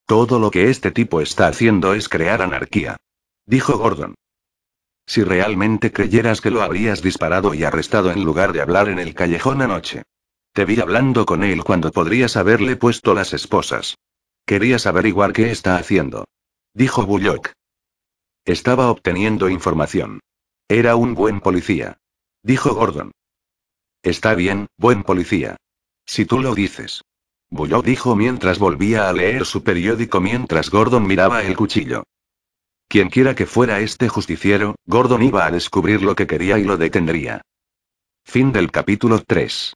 Todo lo que este tipo está haciendo es crear anarquía. Dijo Gordon. Si realmente creyeras que lo habrías disparado y arrestado en lugar de hablar en el callejón anoche. Te vi hablando con él cuando podrías haberle puesto las esposas. Querías averiguar qué está haciendo. Dijo Bullock. Estaba obteniendo información. Era un buen policía. Dijo Gordon. Está bien, buen policía. Si tú lo dices. Bullock dijo mientras volvía a leer su periódico mientras Gordon miraba el cuchillo. Quien quiera que fuera este justiciero, Gordon iba a descubrir lo que quería y lo detendría. Fin del capítulo 3.